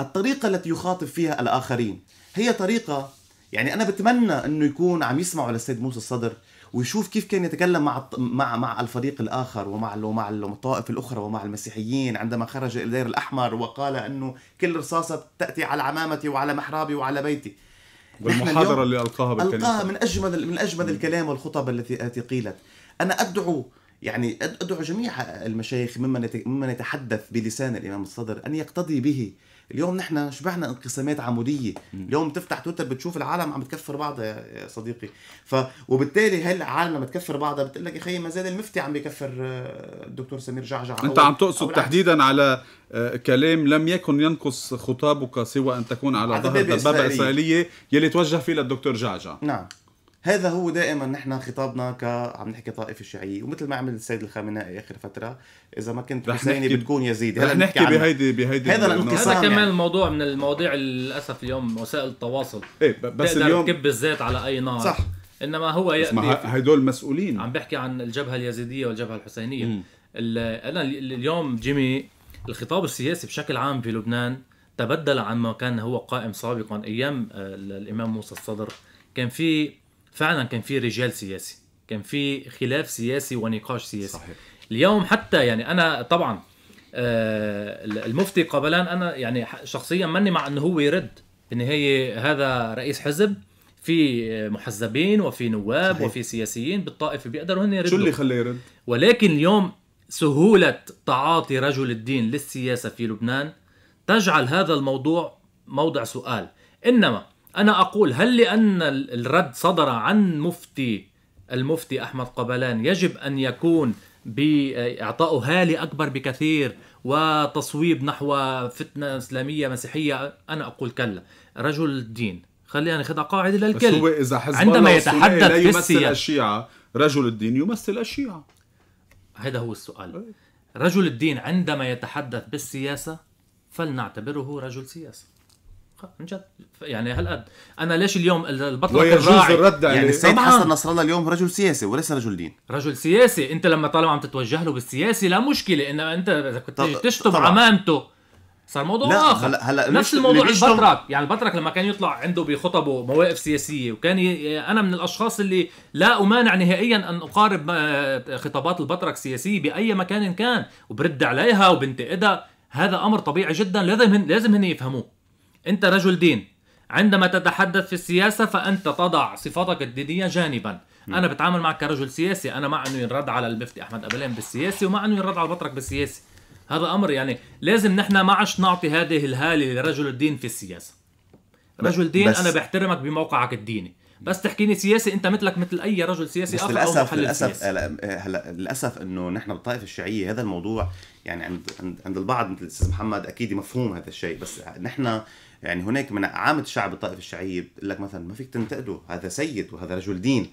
الطريقه التي يخاطب فيها الاخرين هي طريقه يعني انا بتمنى انه يكون عم يسمعوا للسيد موسى الصدر ويشوف كيف كان يتكلم مع مع مع الفريق الاخر ومع ومع الطوائف الاخرى ومع المسيحيين عندما خرج الى الدير الاحمر وقال انه كل رصاصه تاتي على عمامتي وعلى محرابي وعلى بيتي والمحاضره اللي القاها بالكنيسه القاها من اجمل من اجمل الكلام والخطب التي التي قيلت انا ادعو يعني أدعو جميع المشايخ ممن ممن يتحدث بلسان الإمام الصدر أن يقتضي به اليوم نحن شبعنا انقسامات عموديه اليوم تفتح تويتر بتشوف العالم عم بتكفر بعضها يا صديقي ف وبالتالي هل العالم لما تكفر بعضها بتقول لك يا اخي ما زال المفتي عم بيكفر آه، الدكتور سمير جعجع انت عم تقصد تحديدا على آه، كلام لم يكن ينقص خطابك سوى ان تكون على ظهر دبابه اسرائيليه يلي توجه فيه للدكتور جعجع نعم هذا هو دائما نحن خطابنا ك عم نحكي طائفه شيعيه ومثل ما عمل السيد الخامنائي اخر فتره اذا ما كنت حسيني بتكون يزيدي هلا نحكي بهيدي بهيدي هذا الانقسام هذا يعني. كمان الموضوع من المواضيع للاسف اليوم وسائل التواصل ايه بس اليوم تكب الزيت على اي نار صح انما هو ياتي هدول مسؤولين عم بحكي عن الجبهه اليزيديه والجبهه الحسينيه انا اليوم جيمي الخطاب السياسي بشكل عام في لبنان تبدل عما كان هو قائم سابقا ايام آه، الامام موسى الصدر كان في فعلا كان في رجال سياسي كان في خلاف سياسي ونقاش سياسي صحيح. اليوم حتى يعني انا طبعا آه، المفتي قبلان انا يعني شخصيا ماني مع انه هو يرد بالنهايه هذا رئيس حزب في محزبين وفي نواب صحيح. وفي سياسيين بالطائفه بيقدروا هن يردوا شو اللي خلى يرد؟ ولكن اليوم سهوله تعاطي رجل الدين للسياسه في لبنان تجعل هذا الموضوع موضع سؤال انما أنا أقول هل لأن الرد صدر عن مفتي المفتي أحمد قبلان يجب أن يكون بإعطاء هالة أكبر بكثير وتصويب نحو فتنة إسلامية مسيحية أنا أقول كلا رجل الدين خلينا ناخذها قاعدة للكل بس هو إذا حزب عندما يتحدث لا يمثل الشيعة رجل الدين يمثل الشيعة هذا هو السؤال رجل الدين عندما يتحدث بالسياسة فلنعتبره رجل سياسة عن جد يعني هالقد انا ليش اليوم البطل ويجوز الرد يعني السيد حسن نصر الله اليوم رجل سياسي وليس رجل دين رجل سياسي انت لما طالما عم تتوجه له بالسياسي لا مشكله انه انت اذا كنت تشتم عمامته صار موضوع لا اخر هلا هلا نفس الموضوع البطرك يعني البطرك لما كان يطلع عنده بخطبه مواقف سياسيه وكان ي... انا من الاشخاص اللي لا امانع نهائيا ان اقارب آه، خطابات البطرك سياسيه باي مكان كان وبرد عليها وبنتقدها هذا امر طبيعي جدا لازم هن لازم هن يفهموه أنت رجل دين عندما تتحدث في السياسة فأنت تضع صفاتك الدينية جانبا أنا بتعامل معك كرجل سياسي أنا مع أنه ينرد على المفتي أحمد أبلين بالسياسي ومع أنه ينرد على البطرك بالسياسي هذا أمر يعني لازم نحن ما عش نعطي هذه الهالة لرجل الدين في السياسة رجل دين أنا بحترمك بموقعك الديني بس تحكيني سياسي انت مثلك مثل اي رجل سياسي بس اخر للاسف أو للاسف هلا للاسف انه نحن بالطائفه الشيعيه هذا الموضوع يعني عند عند, عند البعض مثل الاستاذ محمد اكيد مفهوم هذا الشيء بس نحن يعني هناك من عامة الشعب الطائف الشيعي بيقول لك مثلا ما فيك تنتقده هذا سيد وهذا رجل دين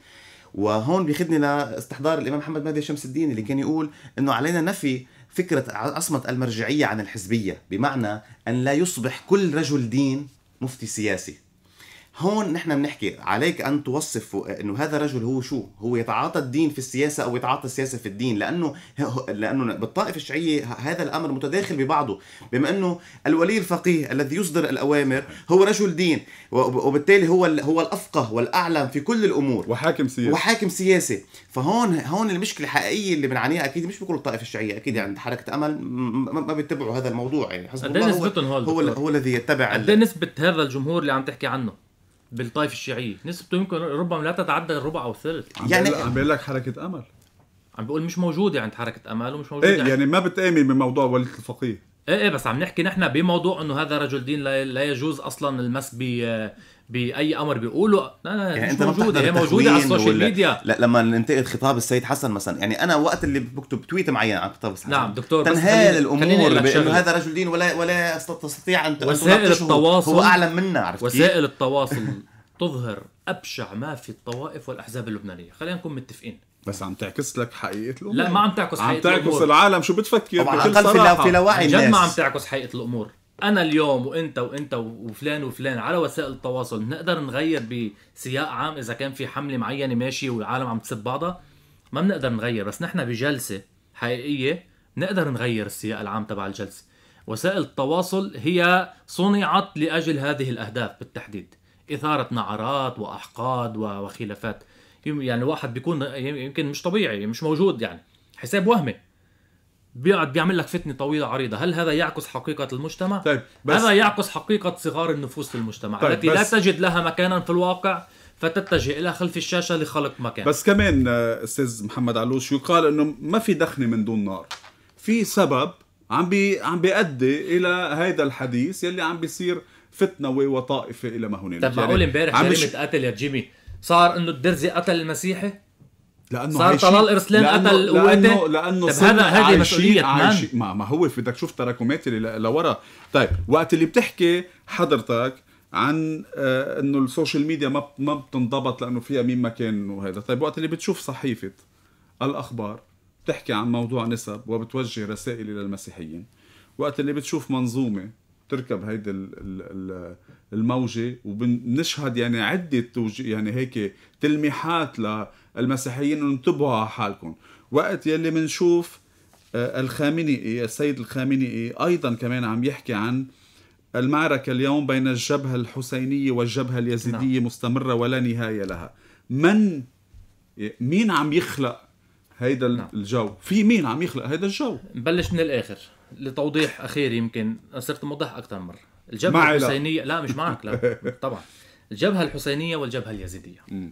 وهون بيخدني لاستحضار الامام محمد مهدي شمس الدين اللي كان يقول انه علينا نفي فكره عصمه المرجعيه عن الحزبيه بمعنى ان لا يصبح كل رجل دين مفتي سياسي هون نحن بنحكي عليك ان توصف آه، انه هذا الرجل هو شو هو يتعاطى الدين في السياسه او يتعاطى السياسه في الدين لانه لانه بالطائفه الشيعيه هذا الامر متداخل ببعضه بما انه الولي الفقيه الذي يصدر الاوامر هو رجل دين وبالتالي هو هو الافقه والاعلم في كل الامور وحاكم سياسي وحاكم سياسي فهون هون المشكله الحقيقيه اللي بنعانيها اكيد مش بكل الطائفه الشيعيه اكيد يعني حركه امل ما بيتبعوا هذا الموضوع يعني حسب إيه الله هو هو, هو الذي يتبع قد إيه نسبه هذا الجمهور اللي عم تحكي عنه بالطائفه الشيعيه نسبته يمكن ربما لا تتعدى الربع او الثلث يعني عم بيقول لك حركه امل عم بقول مش موجوده عند حركه امل ومش موجوده ايه يعني, يعني ما بتامن بموضوع ولية الفقيه ايه ايه بس عم نحكي نحن بموضوع انه هذا رجل دين لا, لا يجوز اصلا المس ب باي امر بيقوله لا لا يعني مش انت موجوده هي موجوده على السوشيال ميديا لا لما ننتقد خطاب السيد حسن مثلا يعني انا وقت اللي بكتب تويت معين عن خطاب السيد نعم دكتور تنهال الامور بانه هذا رجل دين ولا ولا تستطيع ان وسائل التواصل هو اعلم منا عرفت وسائل التواصل تظهر ابشع ما في الطوائف والاحزاب اللبنانيه خلينا نكون متفقين بس عم تعكس لك حقيقه الامور لا ما عم تعكس حقيقه عم تعكس العالم شو بتفكر طبعا بكل صراحه في, لو في لوعي الناس جد ما عم تعكس حقيقه الامور انا اليوم وانت وانت وفلان وفلان على وسائل التواصل بنقدر نغير بسياق عام اذا كان في حمله معينه ماشيه والعالم عم تسب بعضها ما بنقدر نغير بس نحن بجلسه حقيقيه بنقدر نغير السياق العام تبع الجلسه وسائل التواصل هي صنعت لاجل هذه الاهداف بالتحديد اثاره نعرات واحقاد وخلافات يعني الواحد بيكون يمكن مش طبيعي مش موجود يعني حساب وهمي بيقعد بيعمل لك فتنه طويله عريضه، هل هذا يعكس حقيقه المجتمع؟ طيب بس هذا يعكس حقيقه صغار النفوس في المجتمع طيب التي لا تجد لها مكانا في الواقع فتتجه الى خلف الشاشه لخلق مكان بس كمان آه، استاذ محمد علوش يقال انه ما في دخنه من دون نار في سبب عم بي عم بيؤدي الى هذا الحديث يلي عم بيصير فتنوي وطائفي الى ما هنالك طب معقول يعني امبارح كلمه قتل يا جيمي صار انه الدرزي قتل المسيحي لانه صار طلال ارسلان قتل قواته لانه لانه هذا هذه مسؤوليه ما, ما هو بدك تشوف تراكمات اللي لورا طيب وقت اللي بتحكي حضرتك عن آه انه السوشيال ميديا ما ما بتنضبط لانه فيها مين ما كان وهذا طيب وقت اللي بتشوف صحيفه الاخبار بتحكي عن موضوع نسب وبتوجه رسائل الى المسيحيين وقت اللي بتشوف منظومه تركب هيدي الموجه وبنشهد يعني عده يعني هيك تلميحات ل المسيحيين انتبهوا على حالكم وقت يلي بنشوف آه، الخامنئي السيد الخامنئي ايضا كمان عم يحكي عن المعركة اليوم بين الجبهة الحسينية والجبهة اليزيدية نعم. مستمرة ولا نهاية لها من مين عم يخلق هيدا نعم. الجو في مين عم يخلق هيدا الجو نبلش من الآخر لتوضيح أخير يمكن صرت موضح أكثر مرة الجبهة الحسينية لا مش معك لا طبعا الجبهة الحسينية والجبهة اليزيدية م.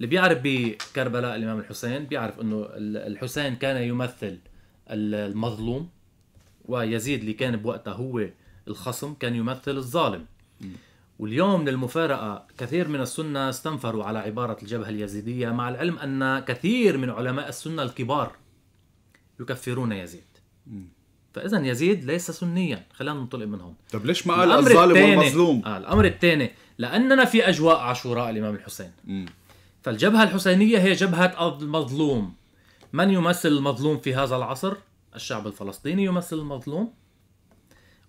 اللي بيعرف بكربلاء الامام الحسين بيعرف انه الحسين كان يمثل المظلوم ويزيد اللي كان بوقتها هو الخصم كان يمثل الظالم واليوم للمفارقه كثير من السنة استنفروا على عبارة الجبهة اليزيدية مع العلم أن كثير من علماء السنة الكبار يكفرون يزيد فإذا يزيد ليس سنيا خلينا ننطلق من هون طب ليش ما قال الظالم والمظلوم آه الأمر الثاني لأننا في أجواء عاشوراء الإمام الحسين فالجبهة الحسينية هي جبهة المظلوم من يمثل المظلوم في هذا العصر؟ الشعب الفلسطيني يمثل المظلوم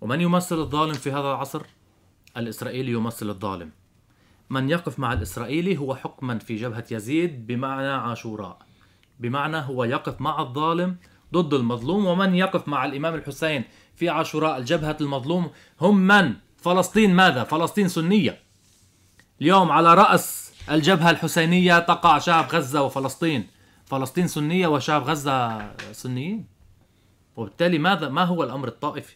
ومن يمثل الظالم في هذا العصر؟ الإسرائيلي يمثل الظالم من يقف مع الإسرائيلي هو حكما في جبهة يزيد بمعنى عاشوراء بمعنى هو يقف مع الظالم ضد المظلوم ومن يقف مع الإمام الحسين في عاشوراء الجبهة المظلوم هم من؟ فلسطين ماذا؟ فلسطين سنية اليوم على رأس الجبهة الحسينية تقع شعب غزة وفلسطين فلسطين سنية وشعب غزة سنيين وبالتالي ماذا ما هو الأمر الطائفي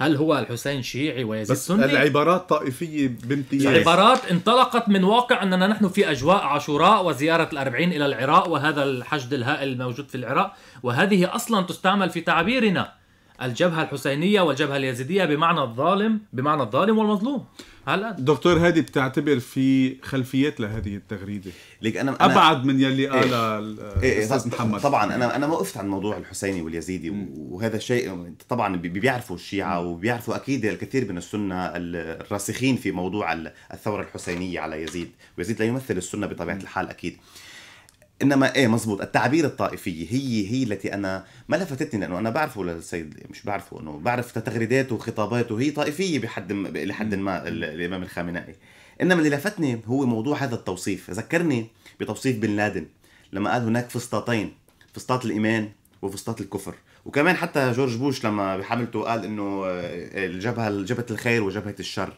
هل هو الحسين شيعي ويزيد بس سني؟ العبارات طائفية بامتياز العبارات انطلقت من واقع أننا نحن في أجواء عاشوراء وزيارة الأربعين إلى العراق وهذا الحشد الهائل الموجود في العراق وهذه أصلا تستعمل في تعبيرنا الجبهة الحسينية والجبهة اليزيدية بمعنى الظالم بمعنى الظالم والمظلوم هلا دكتور هادي بتعتبر في خلفيات لهذه التغريدة ليك أنا, أبعد من يلي إيه. قالها إيه إيه محمد طبعا أنا أنا ما وقفت عن موضوع الحسيني واليزيدي وهذا شيء طبعا بيعرفوا الشيعة وبيعرفوا أكيد الكثير من السنة الراسخين في موضوع الثورة الحسينية على يزيد ويزيد لا يمثل السنة بطبيعة الحال أكيد انما ايه مزبوط التعبير الطائفيه هي هي التي انا ما لفتتني لانه انا بعرفه للسيد مش بعرفه انه بعرف تغريداته وخطاباته هي طائفيه بحد لحد ما الامام الخامنائي انما اللي لفتني هو موضوع هذا التوصيف ذكرني بتوصيف بن لادن لما قال هناك فسطاطين فسطاط الايمان وفسطاط الكفر وكمان حتى جورج بوش لما بحملته قال انه الجبهه آه، آه، جبهه الخير وجبهه الشر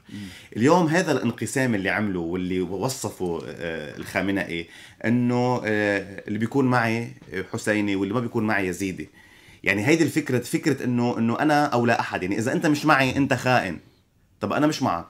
اليوم هذا الانقسام اللي عمله واللي وصفه آه، الخامنئي انه اللي بيكون معي حسيني واللي ما بيكون معي يزيدي يعني هيدي الفكره فكره انه انه انا او لا احد يعني اذا انت مش معي انت خائن طب انا مش معك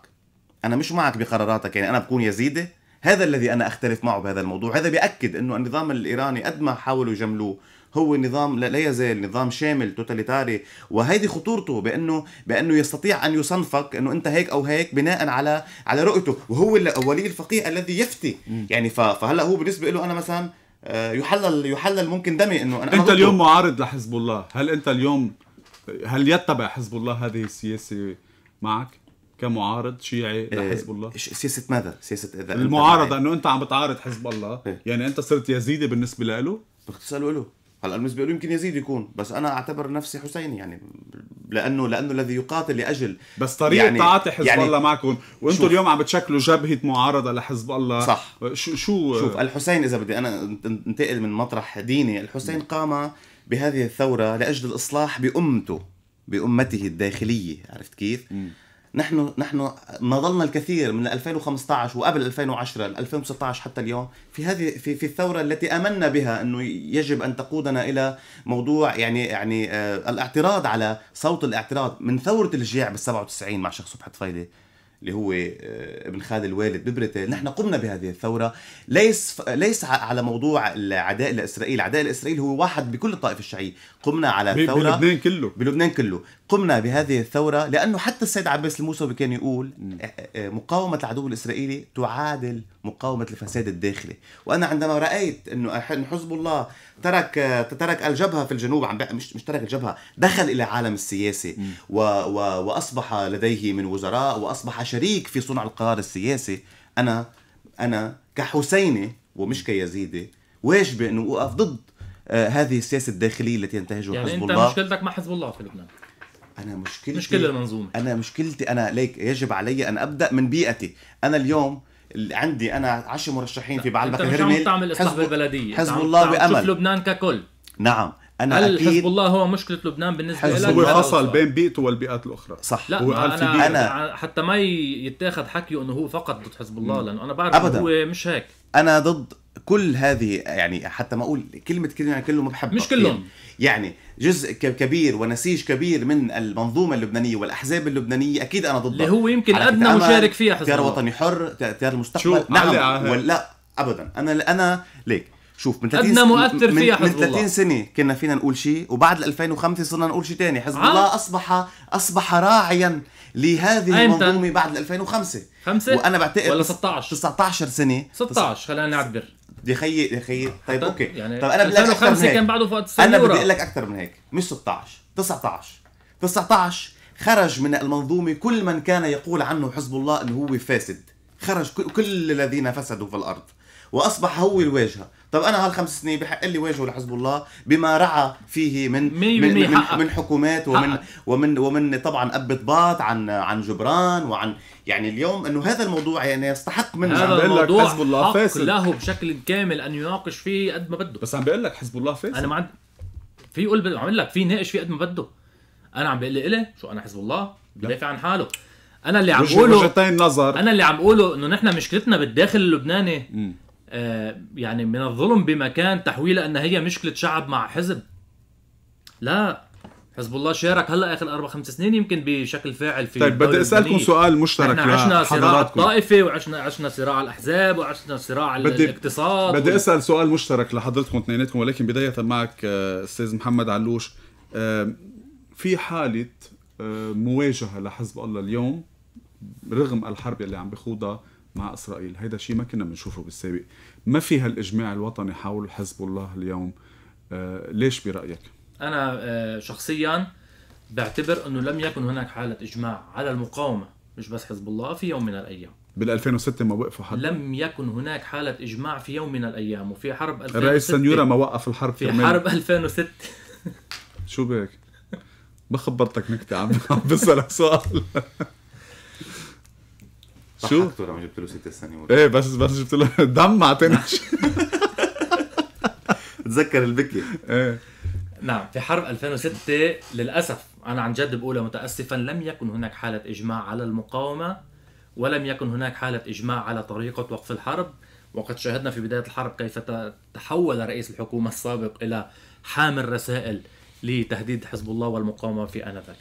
انا مش معك بقراراتك يعني انا بكون يزيدي هذا الذي انا اختلف معه بهذا الموضوع هذا بياكد انه النظام الايراني قد ما حاولوا يجملوه هو نظام لا يزال نظام شامل توتاليتاري وهيدي خطورته بانه بانه يستطيع ان يصنفك انه انت هيك او هيك بناء على على رؤيته وهو ولي الفقيه الذي يفتي يعني فهلا هو بالنسبه له انا مثلا آه، يحلل يحلل ممكن دمي انه انا انت اليوم معارض لحزب الله هل انت اليوم هل يتبع حزب الله هذه السياسه معك كمعارض شيعي آه، لحزب الله سياسه ماذا سياسه اذا المعارضه انه انت عم بتعارض حزب الله إيه. يعني انت صرت يزيدي بالنسبه له بتسالوا له هلا بالنسبه له يمكن يزيد يكون بس انا اعتبر نفسي حسيني يعني لانه لانه الذي يقاتل لاجل بس طريقه يعني تعاطي حزب يعني الله معكم وانتم اليوم عم بتشكلوا جبهه معارضه لحزب الله صح شو شو شوف الحسين اذا بدي انا انتقل من مطرح ديني الحسين نعم. قام بهذه الثوره لاجل الاصلاح بامته بامته الداخليه عرفت كيف؟ م. نحن نحن نظلنا الكثير من 2015 وقبل 2010 ل 2016 حتى اليوم في هذه في في الثوره التي امنا بها انه يجب ان تقودنا الى موضوع يعني يعني آه الاعتراض على صوت الاعتراض من ثوره الجياع بال 97 مع شيخ صبحي طفيله اللي هو آه، ابن خال الوالد ببريتيل نحن قمنا بهذه الثوره ليس ليس على موضوع العداء لاسرائيل العداء لاسرائيل هو واحد بكل الطائف الشيعي قمنا على ثوره بلبنان كله بلبنان كله قمنا بهذه الثوره لانه حتى السيد عباس الموسوي كان يقول آه، آه، مقاومه العدو الاسرائيلي تعادل مقاومه الفساد الداخلي وانا عندما رايت انه حزب الله ترك ترك الجبهه في الجنوب عم مش مش ترك الجبهه دخل الى عالم السياسي و و واصبح لديه من وزراء واصبح شريك في صنع القرار السياسي انا انا كحسيني ومش كيزيدي واجبي انه اوقف ضد آه، هذه السياسه الداخليه التي ينتهجها يعني حزب الله يعني انت مشكلتك مع حزب الله في لبنان انا مشكلتي مشكله المنظومه انا مشكلتي انا ليك يجب علي ان ابدا من بيئتي انا اليوم عندي انا 10 مرشحين في بعلبك تعمل حزب البلديه حزب نعم. الله نعم. بامل لبنان ككل نعم انا هل اكيد حزب الله هو مشكله لبنان بالنسبه لك هو فصل بين بيئته والبيئات الاخرى صح لا هو أنا, أنا حتى ما يتاخذ حكيه انه هو فقط ضد حزب الله لانه انا بعرف أبداً. هو مش هيك انا ضد كل هذه يعني حتى ما اقول كلمه كلمه يعني كله ما بحبها مش كلهم يعني جزء كبير ونسيج كبير من المنظومه اللبنانيه والاحزاب اللبنانيه اكيد انا ضدها اللي هو يمكن ادنى مشارك فيها حزب تيار وطني حر تيار المستقبل شو نعم ولا ابدا انا انا ليك شوف من 30 ادنى مؤثر فيها حزب من 30 الله. سنه كنا فينا نقول شيء وبعد 2005 صرنا نقول شيء ثاني حزب آه. الله اصبح اصبح راعيا لهذه المنظومه بعد 2005 خمسة وانا بعتقد ولا 16 19 سنه 16 خلينا نعبر دي خي دي خي طيب اوكي يعني طب انا بدي لك اكثر من هيك كان بعده وقت انا بدي اقول لك اكثر من هيك مش 16 19 19 خرج من المنظومه كل من كان يقول عنه حزب الله انه هو فاسد خرج كل الذين فسدوا في الارض واصبح هو الواجهه طب انا هالخمس سنين بحق لي واجهه لحزب الله بما رعى فيه من من من, من حكومات ومن, ومن ومن ومن طبعا ابطباط عن عن جبران وعن يعني اليوم انه هذا الموضوع يعني يستحق منه هذا الموضوع حزب الله فاسد له بشكل كامل ان يناقش فيه قد ما بده بس عم بقول لك حزب الله فاسد انا ما عند في قول عم لك في ناقش فيه قد ما بده انا عم بقول لي شو انا حزب الله بدافع عن حاله انا اللي عم بقوله وجهتين نظر انا اللي عم بقوله انه نحن مشكلتنا بالداخل اللبناني م. آه، يعني من الظلم بمكان تحويلها أن هي مشكلة شعب مع حزب لا حزب الله شارك هلا اخر اربع خمس سنين يمكن بشكل فاعل في طيب بدي اسالكم سؤال مشترك احنا عشنا صراع الطائفه وعشنا عشنا صراع الاحزاب وعشنا صراع بدي الاقتصاد بدي اسال سؤال مشترك لحضرتكم اثنيناتكم ولكن بدايه معك آه، استاذ محمد علوش في حاله آه، مواجهه لحزب الله اليوم رغم الحرب اللي عم بخوضها مع اسرائيل هيدا شيء ما كنا بنشوفه بالسابق ما في هالاجماع الوطني حول حزب الله اليوم آه ليش برايك انا آه شخصيا بعتبر انه لم يكن هناك حاله اجماع على المقاومه مش بس حزب الله في يوم من الايام بال 2006 ما وقفوا حد لم يكن هناك حالة إجماع في يوم من الأيام وفي حرب 2006 الرئيس سنيورا ما وقف الحرب في كرمال. حرب 2006 شو بك؟ ما خبرتك نكتة عم عم بسألك سؤال شو؟ لو جبت له ست سنه ايه بس بس جبت له دم اعطيناش تذكر البكي ايه نعم في حرب 2006 للاسف انا عن جد بقولها متاسفا لم يكن هناك حاله اجماع على المقاومه ولم يكن هناك حاله اجماع على طريقه وقف الحرب وقد شاهدنا في بدايه الحرب كيف تحول رئيس الحكومه السابق الى حامل رسائل لتهديد حزب الله والمقاومه في انذاك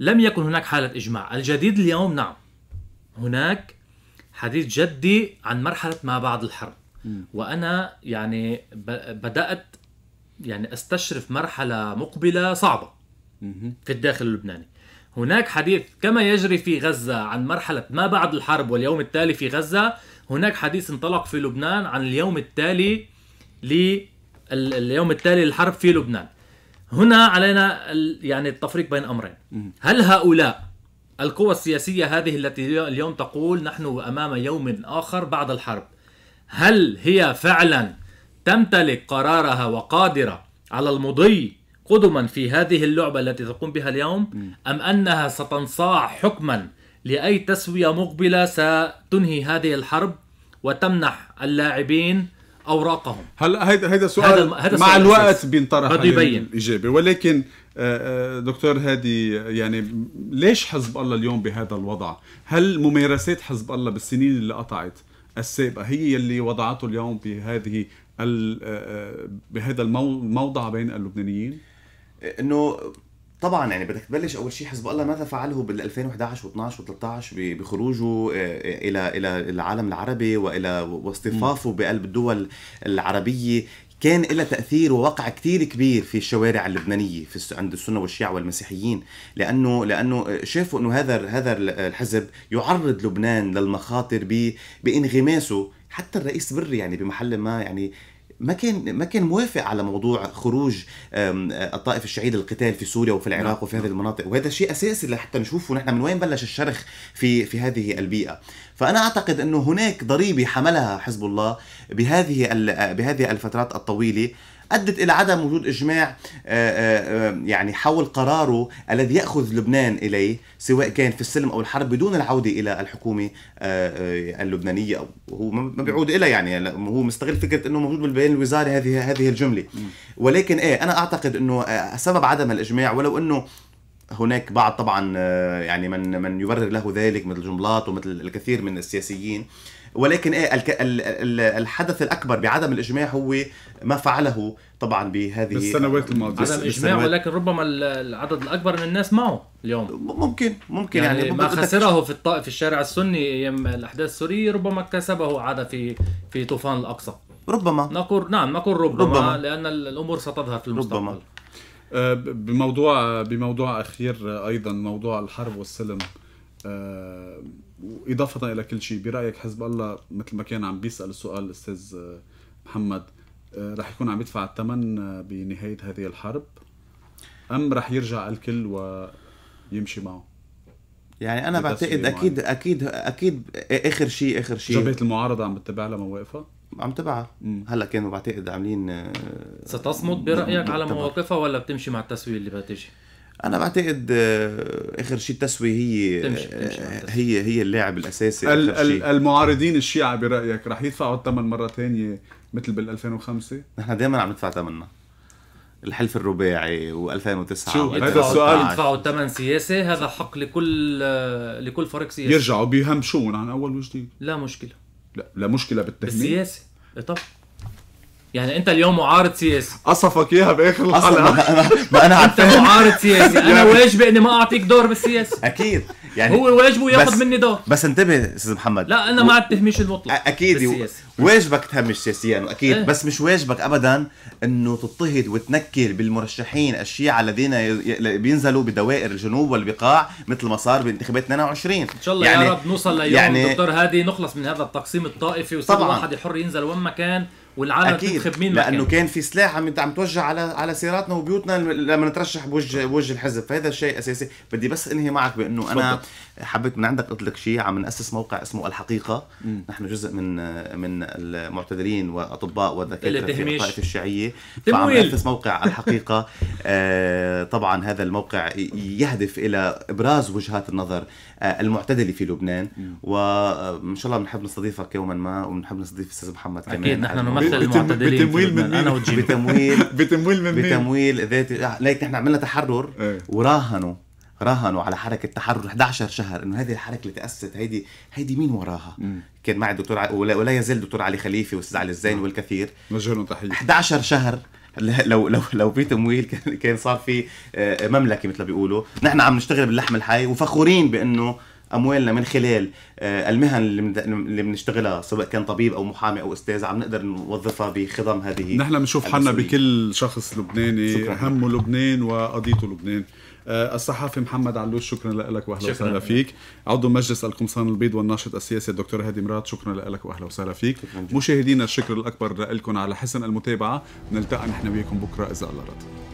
لم يكن هناك حاله اجماع الجديد اليوم نعم هناك حديث جدي عن مرحلة ما بعد الحرب م. وأنا يعني بدأت يعني أستشرف مرحلة مقبلة صعبة م. في الداخل اللبناني هناك حديث كما يجري في غزة عن مرحلة ما بعد الحرب واليوم التالي في غزة هناك حديث انطلق في لبنان عن اليوم التالي لليوم التالي للحرب في لبنان هنا علينا يعني التفريق بين أمرين هل هؤلاء القوى السياسية هذه التي اليوم تقول نحن أمام يوم آخر بعد الحرب هل هي فعلا تمتلك قرارها وقادرة على المضي قدما في هذه اللعبة التي تقوم بها اليوم أم أنها ستنصاع حكما لأي تسوية مقبلة ستنهي هذه الحرب وتمنح اللاعبين أوراقهم هل هيدا هيدا سؤال هذا مع الوقت بينطرح الإجابة ولكن آه، آه، دكتور هادي يعني ليش حزب الله اليوم بهذا الوضع؟ هل ممارسات حزب الله بالسنين اللي قطعت السابقه هي اللي وضعته اليوم بهذه آه، بهذا الموضع بين اللبنانيين؟ انه طبعا يعني بدك تبلش اول شيء حزب الله ماذا فعله بال 2011 و12 و13 بخروجه الى الى العالم العربي والى واصطفافه بقلب الدول العربيه كان لها تاثير ووقع كثير كبير في الشوارع اللبنانيه في عند السنه والشيعه والمسيحيين لانه لانه شافوا انه هذا هذا الحزب يعرض لبنان للمخاطر بانغماسه حتى الرئيس بري يعني بمحل ما يعني ما كان ما كان موافق على موضوع خروج الطائف الشيعي للقتال في سوريا وفي العراق نعم. وفي هذه المناطق وهذا شيء اساسي لحتى نشوفه نحن من وين بلش الشرخ في في هذه البيئه فانا اعتقد انه هناك ضريبه حملها حزب الله بهذه بهذه الفترات الطويله ادت الى عدم وجود اجماع آه، آه، آه، يعني حول قراره الذي ياخذ لبنان اليه سواء كان في السلم او الحرب بدون العوده الى الحكومه اللبنانيه او هو ما بيعود إلى يعني هو مستغل فكره انه موجود بالبيان الوزاري هذه هذه الجمله ولكن ايه انا اعتقد انه سبب عدم الاجماع ولو انه هناك بعض طبعا يعني من من يبرر له ذلك مثل جملات ومثل الكثير من السياسيين آه ولكن ايه الحدث الاكبر بعدم الاجماع هو ما فعله طبعا بهذه بالسنوات الماضيه عدم الاجماع ولكن ربما العدد الاكبر من الناس معه اليوم ممكن ممكن يعني, يعني ما خسره في الط... في الشارع السني ايام الاحداث السوريه ربما كسبه عاد في في طوفان الاقصى ربما نقول نعم نقول ربما, ربما لان الامور ستظهر في المستقبل ربما أه، بموضوع بموضوع اخير ايضا موضوع الحرب والسلم أه، واضافه الى كل شيء برايك حزب الله مثل ما كان عم بيسال السؤال الاستاذ آه، محمد آه، رح يكون عم يدفع الثمن آه، بنهايه هذه الحرب ام رح يرجع الكل ويمشي معه يعني انا بعتقد اكيد اكيد اكيد اخر شيء اخر شيء جبهه المعارضه عم تتبع لها مواقفها عم تبعها هلا كانوا بعتقد عاملين ستصمد برايك على مواقفها ولا بتمشي مع التسويه اللي بدها تجي انا بعتقد آه، اخر شيء التسويه هي آه، هي هي اللاعب الاساسي ال ال المعارضين الشيعة برايك رح يدفعوا الثمن مره ثانيه مثل بال 2005 نحن دائما عم ندفع ثمننا الحلف الرباعي و2009 شو هذا السؤال يدفعوا ثمن سياسي هذا حق لكل آه، لكل فريق سياسي يرجعوا بيهمشون عن اول وجديد لا مشكله لا لا مشكله بالتهميش بالسياسي إيه طب يعني انت اليوم معارض سياسي قصفك اياها باخر الحلقه ما انا انت معارض سياسي انا يعني واجبي اني ما اعطيك دور بالسياسه اكيد يعني هو واجبه ياخذ مني دور بس انتبه استاذ محمد لا انا ما عاد التهميش المطلق اكيد واجبك تهمش سياسيا يعني واكيد إيه. بس مش واجبك ابدا انه تضطهد وتنكر بالمرشحين الشيعة الذين بينزلوا بدوائر الجنوب والبقاع مثل ما صار بانتخابات 22 ان شاء الله يعني... يا رب نوصل ليوم يعني... دكتور هادي نخلص من هذا التقسيم الطائفي وصار الواحد يحر ينزل وين ما كان والعالم اكيد تنتخب مين لانه كان في سلاح عم عم توجه على على سياراتنا وبيوتنا لما نترشح بوجه بوجه الحزب فهذا الشيء اساسي بدي بس انهي معك بانه انا حبيت من عندك اطلق شيء عم ناسس موقع اسمه الحقيقه م. نحن جزء من من المعتدلين واطباء ودكاتره في الطائفه الشيعيه فعم ناسس موقع الحقيقه آه طبعا هذا الموقع يهدف الى ابراز وجهات النظر آه، المعتدله في لبنان وان آه، شاء الله بنحب نستضيفك يوما ما وبنحب نستضيف استاذ محمد كمان اكيد نحن نمثل المعتدلين بتمويل من انا وجيمي بتمويل بتمويل من بتمويل ذاتي آه، ليك نحن عملنا تحرر إيه. وراهنوا راهنوا على حركه تحرر 11 شهر انه هذه الحركه اللي تاسست هيدي هيدي مين وراها مم. كان معي الدكتور ولا, ولا يزال الدكتور علي خليفه والاستاذ علي الزين نعم. والكثير نوجه لهم تحيه 11 شهر لو لو لو في تمويل كان صار في آه، مملكه مثل ما بيقولوا نحن عم نشتغل باللحم الحي وفخورين بانه اموالنا من خلال آه، المهن اللي بنشتغلها سواء كان طبيب او محامي او استاذ عم نقدر نوظفها بخضم هذه نحن بنشوف حالنا بكل شخص لبناني همه لبنان وقضيته لبنان آه، الصحفي محمد علوش شكرا لك واهلا وسهلا فيك عضو مجلس القمصان البيض والناشط السياسي الدكتور هادي مراد شكرا لك واهلا وسهلا فيك مشاهدينا الشكر الاكبر لكم على حسن المتابعه نلتقى نحن وياكم بكره اذا الله رضي